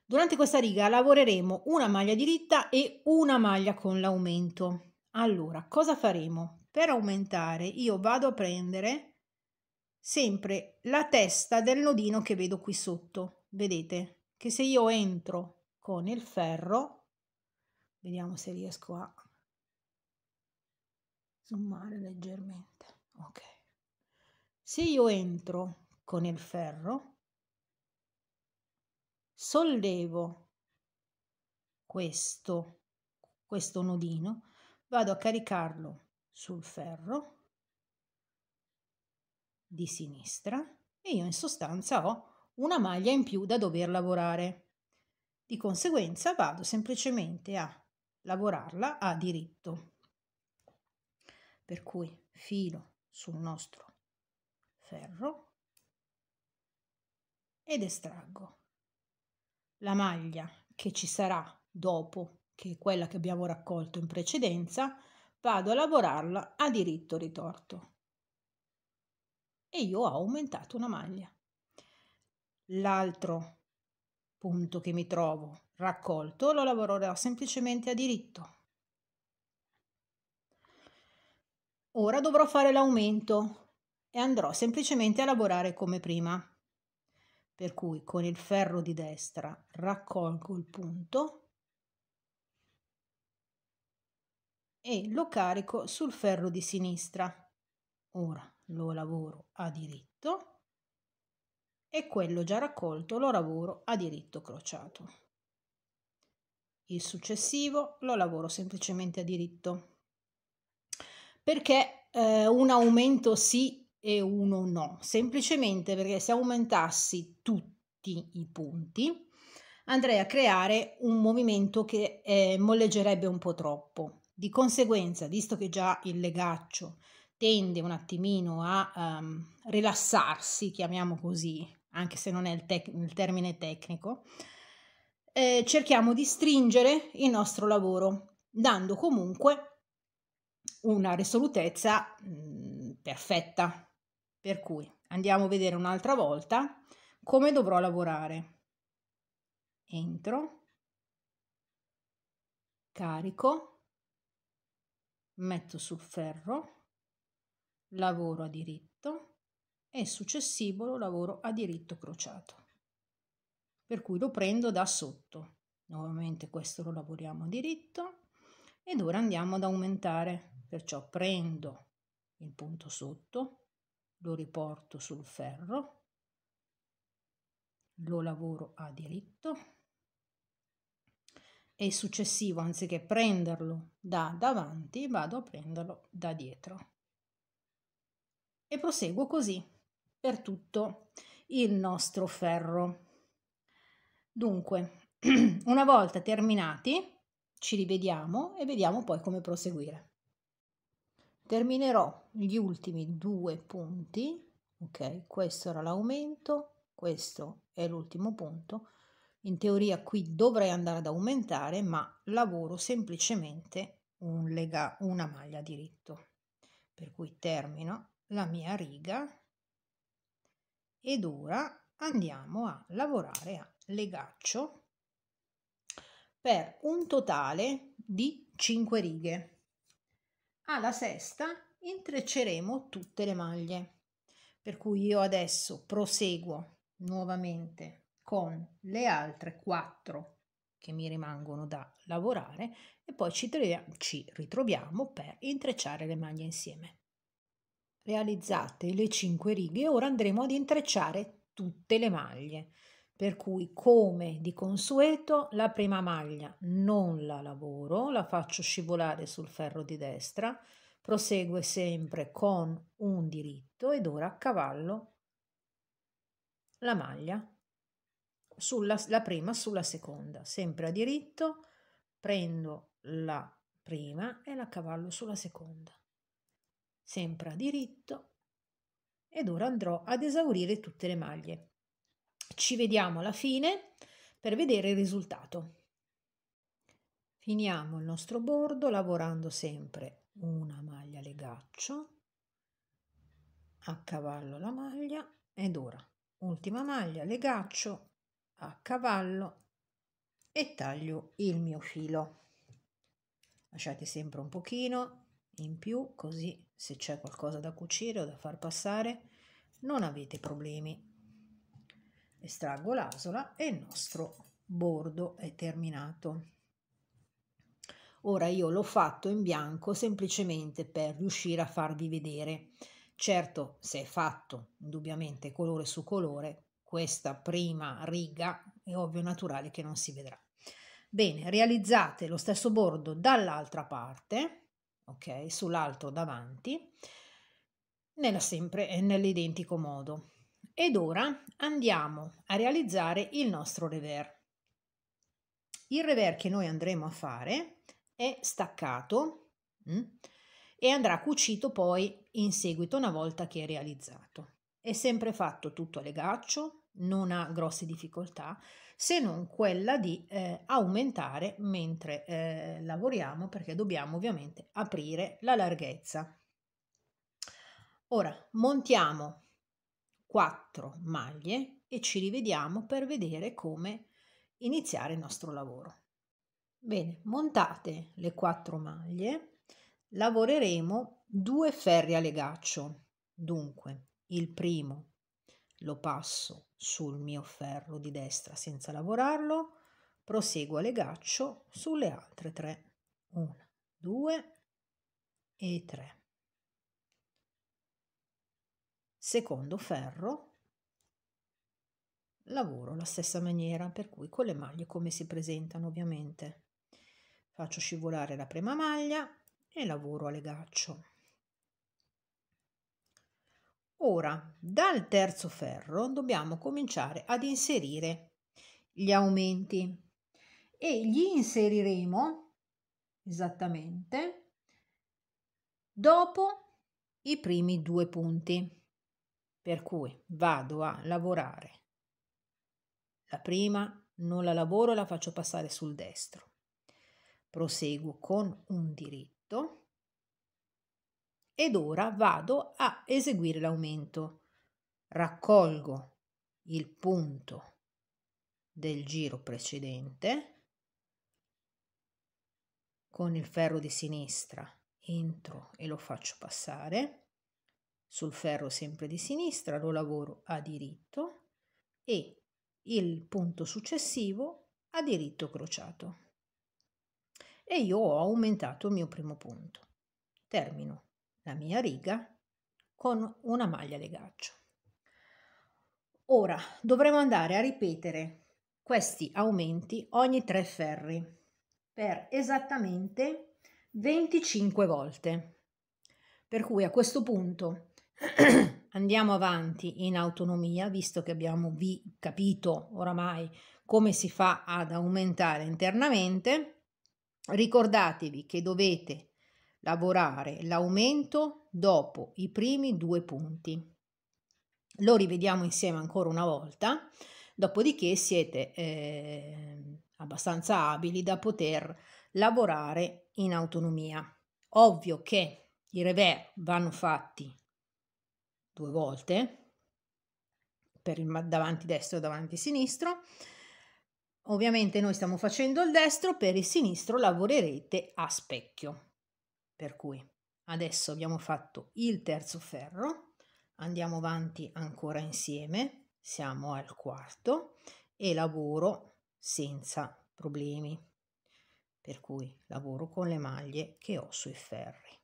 Durante questa riga lavoreremo una maglia diritta e una maglia con l'aumento. Allora, cosa faremo? Per aumentare io vado a prendere sempre la testa del nodino che vedo qui sotto. Vedete che se io entro con il ferro, vediamo se riesco a zoomare leggermente. Ok. Se io entro con il ferro, sollevo questo, questo nodino, vado a caricarlo sul ferro di sinistra e io in sostanza ho una maglia in più da dover lavorare. Di conseguenza vado semplicemente a lavorarla a diritto. Per cui filo sul nostro ferro ed estraggo la maglia che ci sarà dopo che è quella che abbiamo raccolto in precedenza, vado a lavorarla a diritto ritorto. E io ho aumentato una maglia. L'altro punto che mi trovo raccolto lo lavorerò semplicemente a diritto. Ora dovrò fare l'aumento e andrò semplicemente a lavorare come prima per cui con il ferro di destra raccolgo il punto e lo carico sul ferro di sinistra. Ora lo lavoro a diritto e quello già raccolto lo lavoro a diritto crociato. Il successivo lo lavoro semplicemente a diritto perché eh, un aumento sì e uno no, semplicemente perché se aumentassi tutti i punti andrei a creare un movimento che eh, molleggerebbe un po' troppo. Di conseguenza, visto che già il legaccio tende un attimino a um, rilassarsi, chiamiamo così, anche se non è il, tec- il termine tecnico, eh, cerchiamo di stringere il nostro lavoro, dando comunque una risolutezza mh, mm, perfetta, per cui andiamo a vedere un'altra volta come dovrò lavorare. Entro, carico, metto sul ferro, lavoro a diritto e successivo lo lavoro a diritto crociato. Per cui lo prendo da sotto. Nuovamente questo lo lavoriamo a diritto ed ora andiamo ad aumentare. Perciò prendo il punto sotto, lo riporto sul ferro, lo lavoro a diritto e successivo anziché prenderlo da davanti vado a prenderlo da dietro e proseguo così per tutto il nostro ferro dunque una volta terminati ci rivediamo e vediamo poi come proseguire terminerò gli ultimi due punti ok questo era l'aumento questo è l'ultimo punto in teoria qui dovrei andare ad aumentare ma lavoro semplicemente un lega una maglia diritto per cui termino la mia riga ed ora andiamo a lavorare a legaccio per un totale di 5 righe alla sesta intrecceremo tutte le maglie per cui io adesso proseguo nuovamente con le altre quattro che mi rimangono da lavorare e poi ci, ci ritroviamo per intrecciare le maglie insieme realizzate le 5 righe ora andremo ad intrecciare tutte le maglie per cui, come di consueto, la prima maglia non la lavoro, la faccio scivolare sul ferro di destra, prosegue sempre con un diritto ed ora cavallo la maglia sulla la prima sulla seconda, sempre a diritto, prendo la prima e la cavallo sulla seconda, sempre a diritto ed ora andrò ad esaurire tutte le maglie. Ci vediamo alla fine per vedere il risultato. Finiamo il nostro bordo lavorando sempre una maglia legaccio, a cavallo la maglia ed ora ultima maglia legaccio a cavallo e taglio il mio filo. Lasciate sempre un pochino in più così se c'è qualcosa da cucire o da far passare non avete problemi estraggo l'asola e il nostro bordo è terminato. Ora io l'ho fatto in bianco semplicemente per riuscire a farvi vedere. Certo, se è fatto indubbiamente colore su colore, questa prima riga è ovvio naturale che non si vedrà. Bene, realizzate lo stesso bordo dall'altra parte, ok, sull'altro davanti, nella sempre, nell'identico modo. Ed ora andiamo a realizzare il nostro revers. Il revers che noi andremo a fare è staccato mh, mm, e andrà cucito poi in seguito una volta che è realizzato. È sempre fatto tutto a legaccio, non ha grosse difficoltà, se non quella di eh, aumentare mentre eh, lavoriamo perché dobbiamo ovviamente aprire la larghezza. Ora montiamo 4 maglie e ci rivediamo per vedere come iniziare il nostro lavoro. Bene, montate le 4 maglie, lavoreremo due ferri a legaccio. Dunque, il primo lo passo sul mio ferro di destra senza lavorarlo, proseguo a legaccio sulle altre tre. 1, 2 e 3. secondo ferro lavoro la stessa maniera per cui con le maglie come si presentano ovviamente faccio scivolare la prima maglia e lavoro a legaccio ora dal terzo ferro dobbiamo cominciare ad inserire gli aumenti e li inseriremo esattamente dopo i primi due punti per cui vado a lavorare. La prima non la lavoro e la faccio passare sul destro. Proseguo con un diritto ed ora vado a eseguire l'aumento. Raccolgo il punto del giro precedente con il ferro di sinistra entro e lo faccio passare sul ferro sempre di sinistra lo lavoro a diritto e il punto successivo a diritto crociato. E io ho aumentato il mio primo punto. Termino la mia riga con una maglia legaccio. Ora dovremo andare a ripetere questi aumenti ogni tre ferri per esattamente 25 volte. Per cui a questo punto Andiamo avanti in autonomia, visto che abbiamo vi capito oramai come si fa ad aumentare internamente. Ricordatevi che dovete lavorare l'aumento dopo i primi due punti. Lo rivediamo insieme ancora una volta, dopodiché siete eh, abbastanza abili da poter lavorare in autonomia. Ovvio che i rever vanno fatti due volte per il davanti destro e davanti sinistro. Ovviamente noi stiamo facendo il destro, per il sinistro lavorerete a specchio. Per cui adesso abbiamo fatto il terzo ferro, andiamo avanti ancora insieme, siamo al quarto e lavoro senza problemi. Per cui lavoro con le maglie che ho sui ferri.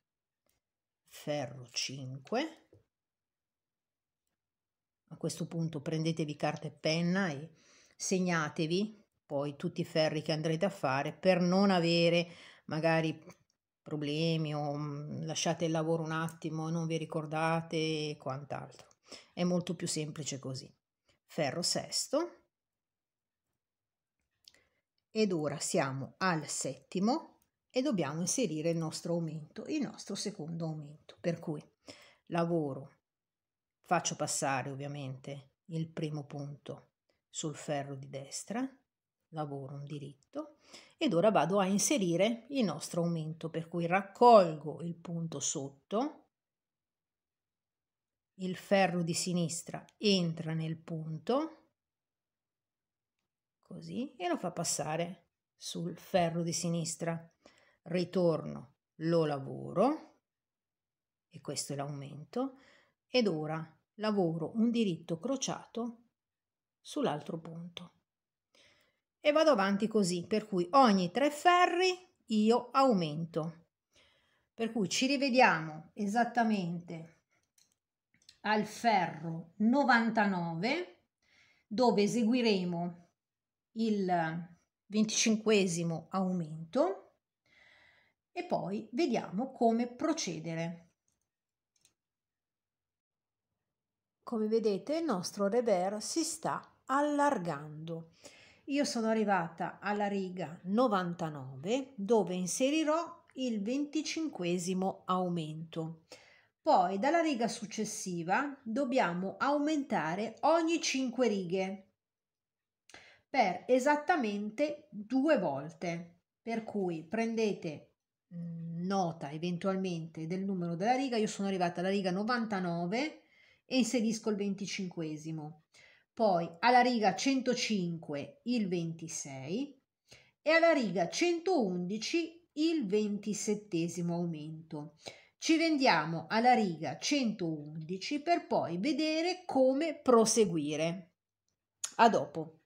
Ferro 5, a questo punto prendetevi carta e penna e segnatevi poi tutti i ferri che andrete a fare per non avere magari problemi o mm, lasciate il lavoro un attimo, non vi ricordate e quant'altro. È molto più semplice così. Ferro sesto. Ed ora siamo al settimo e dobbiamo inserire il nostro aumento, il nostro secondo aumento. Per cui lavoro faccio passare ovviamente il primo punto sul ferro di destra, lavoro un diritto ed ora vado a inserire il nostro aumento, per cui raccolgo il punto sotto, il ferro di sinistra entra nel punto, così, e lo fa passare sul ferro di sinistra. Ritorno, lo lavoro, e questo è l'aumento, ed ora lavoro un diritto crociato sull'altro punto. E vado avanti così, per cui ogni tre ferri io aumento. Per cui ci rivediamo esattamente al ferro 99 dove eseguiremo il 25 aumento e poi vediamo come procedere. Come vedete il nostro rever si sta allargando. Io sono arrivata alla riga 99 dove inserirò il venticinquesimo aumento. Poi dalla riga successiva dobbiamo aumentare ogni 5 righe per esattamente due volte. Per cui prendete mm, nota eventualmente del numero della riga, io sono arrivata alla riga 99 e inserisco il venticinquesimo. Poi alla riga 105 il 26 e alla riga 111 il ventisettesimo aumento. Ci vendiamo alla riga 111 per poi vedere come proseguire. A dopo.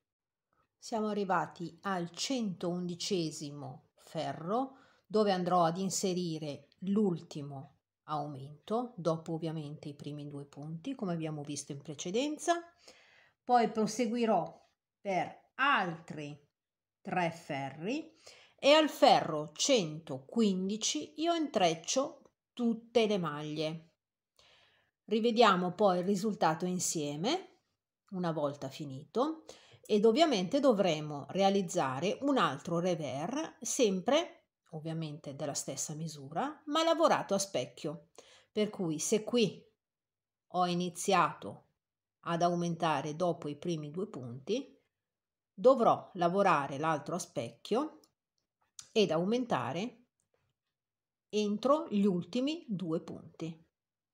Siamo arrivati al 111 ferro dove andrò ad inserire l'ultimo aumento dopo ovviamente i primi due punti come abbiamo visto in precedenza poi proseguirò per altri tre ferri e al ferro 115 io intreccio tutte le maglie rivediamo poi il risultato insieme una volta finito ed ovviamente dovremo realizzare un altro rever sempre ovviamente della stessa misura, ma lavorato a specchio. Per cui se qui ho iniziato ad aumentare dopo i primi due punti, dovrò lavorare l'altro a specchio ed aumentare entro gli ultimi due punti.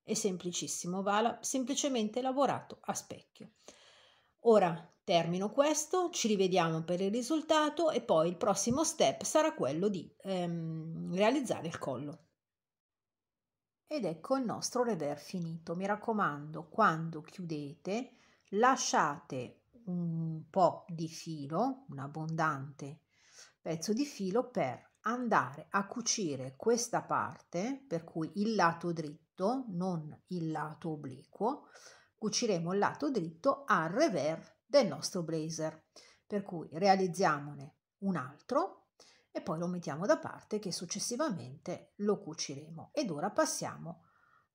È semplicissimo, va semplicemente lavorato a specchio. Ora, Termino questo, ci rivediamo per il risultato e poi il prossimo step sarà quello di ehm, realizzare il collo. Ed ecco il nostro rever finito. Mi raccomando, quando chiudete lasciate un po' di filo, un abbondante pezzo di filo per andare a cucire questa parte, per cui il lato dritto, non il lato obliquo, cuciremo il lato dritto al rever del nostro blazer. Per cui realizziamone un altro e poi lo mettiamo da parte che successivamente lo cuciremo. Ed ora passiamo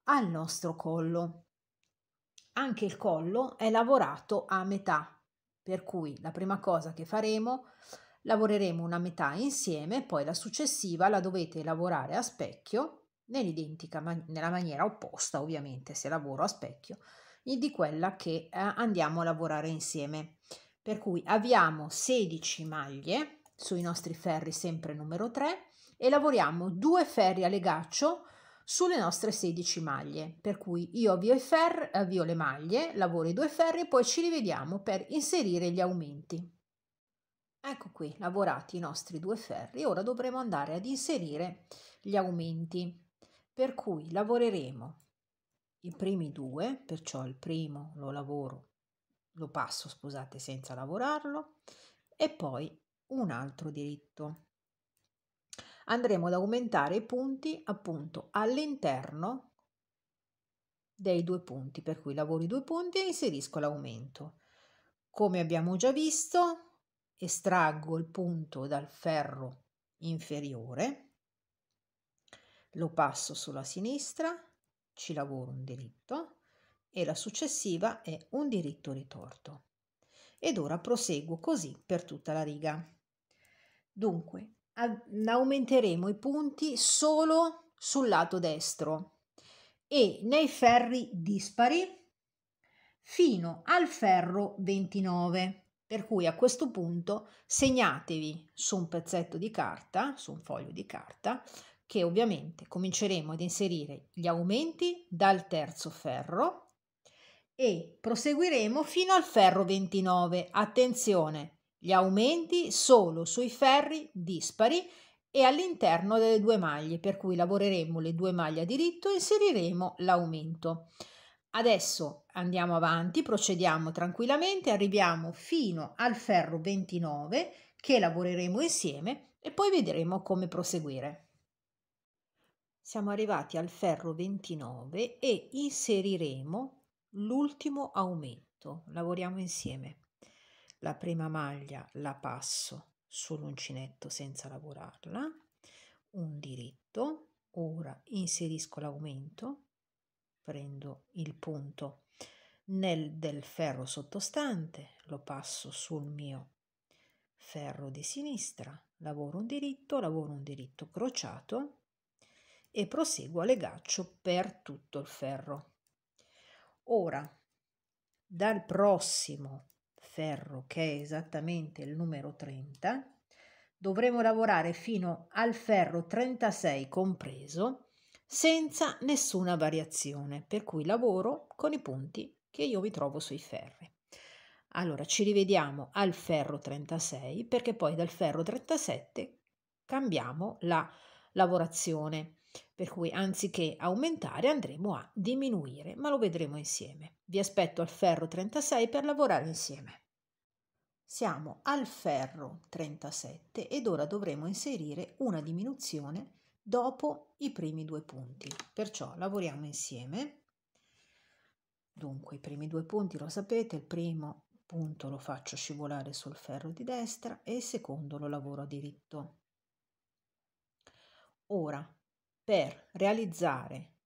al nostro collo. Anche il collo è lavorato a metà, per cui la prima cosa che faremo lavoreremo una metà insieme, poi la successiva la dovete lavorare a specchio nell'identica man- nella maniera opposta, ovviamente, se lavoro a specchio di quella che eh, andiamo a lavorare insieme. Per cui abbiamo 16 maglie sui nostri ferri sempre numero 3 e lavoriamo due ferri a legaccio sulle nostre 16 maglie. Per cui io avvio, i fer, avvio le maglie, lavoro i due ferri e poi ci rivediamo per inserire gli aumenti. Ecco qui, lavorati i nostri due ferri, ora dovremo andare ad inserire gli aumenti. Per cui lavoreremo i primi due, perciò il primo lo lavoro, lo passo, scusate, senza lavorarlo e poi un altro diritto. Andremo ad aumentare i punti appunto all'interno dei due punti, per cui lavoro i due punti e inserisco l'aumento. Come abbiamo già visto, estraggo il punto dal ferro inferiore, lo passo sulla sinistra ci lavoro un diritto e la successiva è un diritto ritorto. Ed ora proseguo così per tutta la riga. Dunque, aumenteremo i punti solo sul lato destro e nei ferri dispari fino al ferro 29. Per cui a questo punto segnatevi su un pezzetto di carta, su un foglio di carta, che ovviamente cominceremo ad inserire gli aumenti dal terzo ferro e proseguiremo fino al ferro 29. Attenzione, gli aumenti solo sui ferri dispari e all'interno delle due maglie, per cui lavoreremo le due maglie a diritto e inseriremo l'aumento. Adesso andiamo avanti, procediamo tranquillamente, arriviamo fino al ferro 29 che lavoreremo insieme e poi vedremo come proseguire. Siamo arrivati al ferro 29 e inseriremo l'ultimo aumento. Lavoriamo insieme. La prima maglia la passo sull'uncinetto senza lavorarla, un diritto, ora inserisco l'aumento, prendo il punto nel del ferro sottostante, lo passo sul mio ferro di sinistra, lavoro un diritto, lavoro un diritto crociato, e proseguo a legaccio per tutto il ferro. Ora, dal prossimo ferro, che è esattamente il numero 30, dovremo lavorare fino al ferro 36 compreso senza nessuna variazione, per cui lavoro con i punti che io vi trovo sui ferri. Allora ci rivediamo al ferro 36 perché poi dal ferro 37 cambiamo la lavorazione per cui anziché aumentare andremo a diminuire, ma lo vedremo insieme. Vi aspetto al ferro 36 per lavorare insieme. Siamo al ferro 37 ed ora dovremo inserire una diminuzione dopo i primi due punti. Perciò lavoriamo insieme. Dunque, i primi due punti lo sapete, il primo punto lo faccio scivolare sul ferro di destra e il secondo lo lavoro a diritto. Ora per realizzare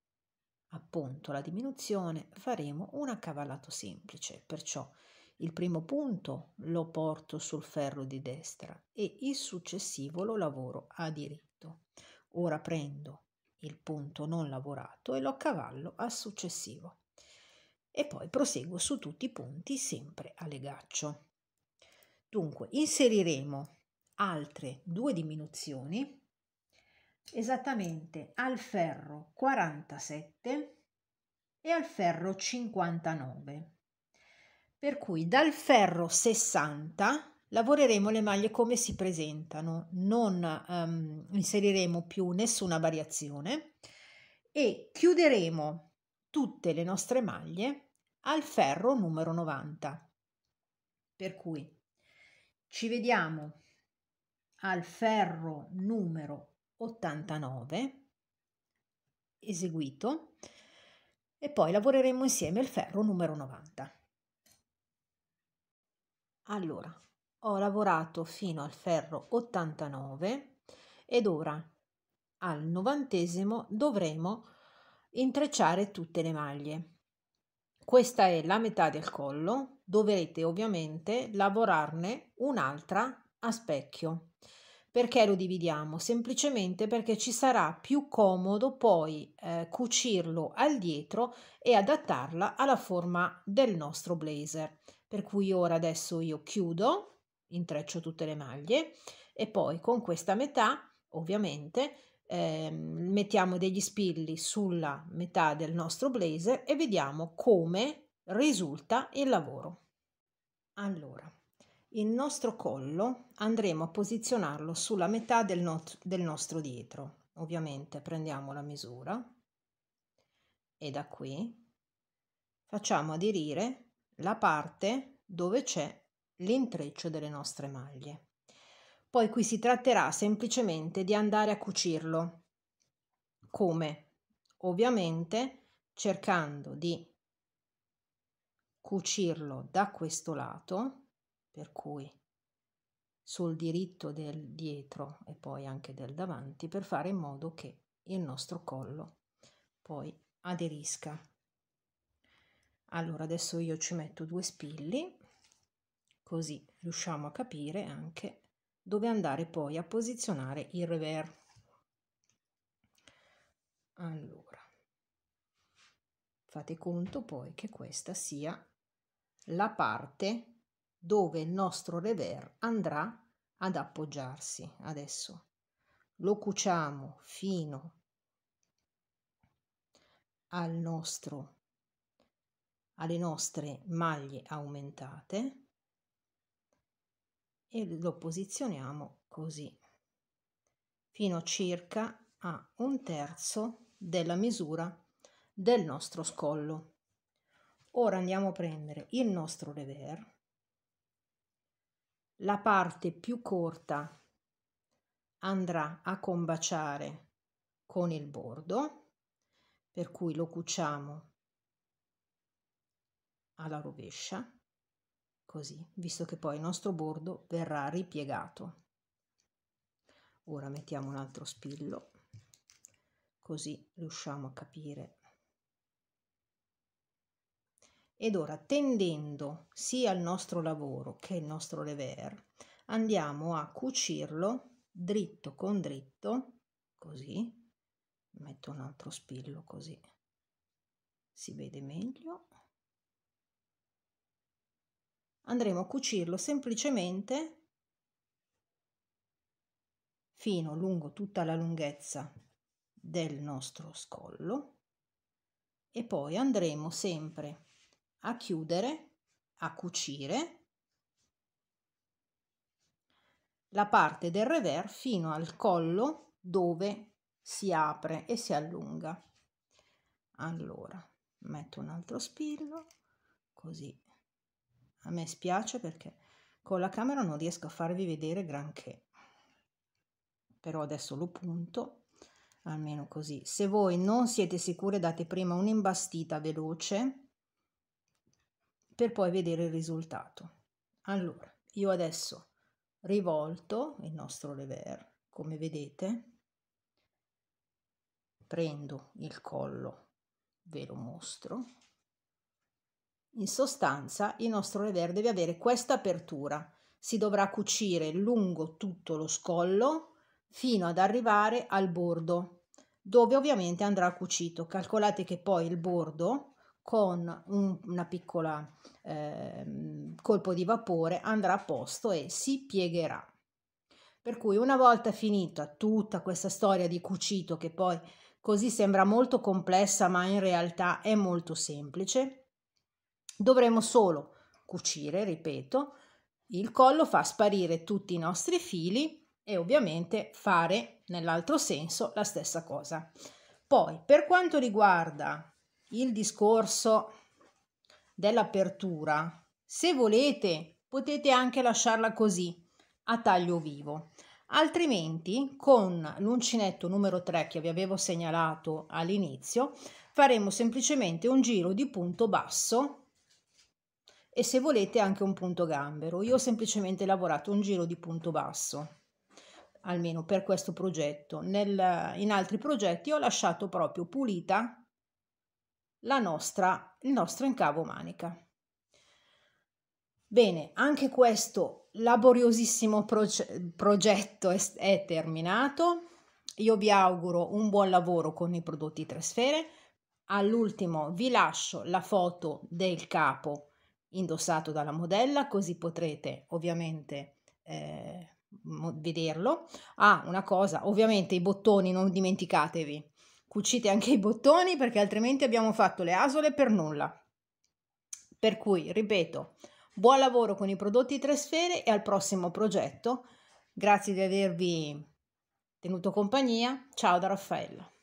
appunto la diminuzione faremo un accavallato semplice, perciò il primo punto lo porto sul ferro di destra e il successivo lo lavoro a diritto. Ora prendo il punto non lavorato e lo accavallo al successivo e poi proseguo su tutti i punti sempre a legaccio. Dunque inseriremo altre due diminuzioni esattamente al ferro 47 e al ferro 59. Per cui dal ferro 60 lavoreremo le maglie come si presentano, non um, inseriremo più nessuna variazione e chiuderemo tutte le nostre maglie al ferro numero 90. Per cui ci vediamo al ferro numero 89, eseguito, e poi lavoreremo insieme il ferro numero 90. Allora, ho lavorato fino al ferro 89 ed ora al novantesimo dovremo intrecciare tutte le maglie. Questa è la metà del collo, dovrete ovviamente lavorarne un'altra a specchio. Perché lo dividiamo? Semplicemente perché ci sarà più comodo poi eh, cucirlo al dietro e adattarla alla forma del nostro blazer. Per cui ora adesso io chiudo, intreccio tutte le maglie e poi con questa metà ovviamente eh, mettiamo degli spilli sulla metà del nostro blazer e vediamo come risulta il lavoro. Allora, il nostro collo andremo a posizionarlo sulla metà del, no del nostro dietro. Ovviamente prendiamo la misura e da qui facciamo aderire la parte dove c'è l'intreccio delle nostre maglie. Poi qui si tratterà semplicemente di andare a cucirlo. Come? Ovviamente cercando di cucirlo da questo lato per cui sul diritto del dietro e poi anche del davanti per fare in modo che il nostro collo poi aderisca. Allora adesso io ci metto due spilli così riusciamo a capire anche dove andare poi a posizionare il rever. Allora fate conto poi che questa sia la parte dove il nostro rever andrà ad appoggiarsi adesso. Lo cuciamo fino al nostro, alle nostre maglie aumentate e lo posizioniamo così fino circa a un terzo della misura del nostro scollo. Ora andiamo a prendere il nostro lever la parte più corta andrà a combaciare con il bordo, per cui lo cuciamo alla rovescia, così, visto che poi il nostro bordo verrà ripiegato. Ora mettiamo un altro spillo, così riusciamo a capire ed ora, tendendo sia il nostro lavoro che il nostro lever, andiamo a cucirlo dritto con dritto, così, metto un altro spillo così si vede meglio. Andremo a cucirlo semplicemente fino lungo tutta la lunghezza del nostro scollo e poi andremo sempre a a chiudere, a cucire la parte del rever fino al collo dove si apre e si allunga. Allora, metto un altro spillo, così. A me spiace perché con la camera non riesco a farvi vedere granché. Però adesso lo punto, almeno così. Se voi non siete sicure date prima un'imbastita veloce per poi vedere il risultato. Allora, io adesso rivolto il nostro lever, come vedete, prendo il collo, ve lo mostro. In sostanza il nostro lever deve avere questa apertura, si dovrà cucire lungo tutto lo scollo fino ad arrivare al bordo, dove ovviamente andrà cucito. Calcolate che poi il bordo con un una piccola eh, colpo di vapore andrà a posto e si piegherà. Per cui una volta finita tutta questa storia di cucito che poi così sembra molto complessa ma in realtà è molto semplice, dovremo solo cucire, ripeto, il collo fa sparire tutti i nostri fili e ovviamente fare nell'altro senso la stessa cosa. Poi per quanto riguarda il discorso dell'apertura, se volete potete anche lasciarla così a taglio vivo. Altrimenti con l'uncinetto numero 3 che vi avevo segnalato all'inizio faremo semplicemente un giro di punto basso e se volete anche un punto gambero. Io ho semplicemente lavorato un giro di punto basso, almeno per questo progetto. Nel, in altri progetti ho lasciato proprio pulita la nostra, il nostro incavo manica. Bene, anche questo laboriosissimo proge- progetto è, è terminato. Io vi auguro un buon lavoro con i prodotti Tresfere. All'ultimo vi lascio la foto del capo indossato dalla modella, così potrete ovviamente eh, vederlo. Ah, una cosa, ovviamente i bottoni non dimenticatevi, cucite anche i bottoni perché altrimenti abbiamo fatto le asole per nulla. Per cui, ripeto, buon lavoro con i prodotti tre sfere e al prossimo progetto. Grazie di avervi tenuto compagnia. Ciao da Raffaella.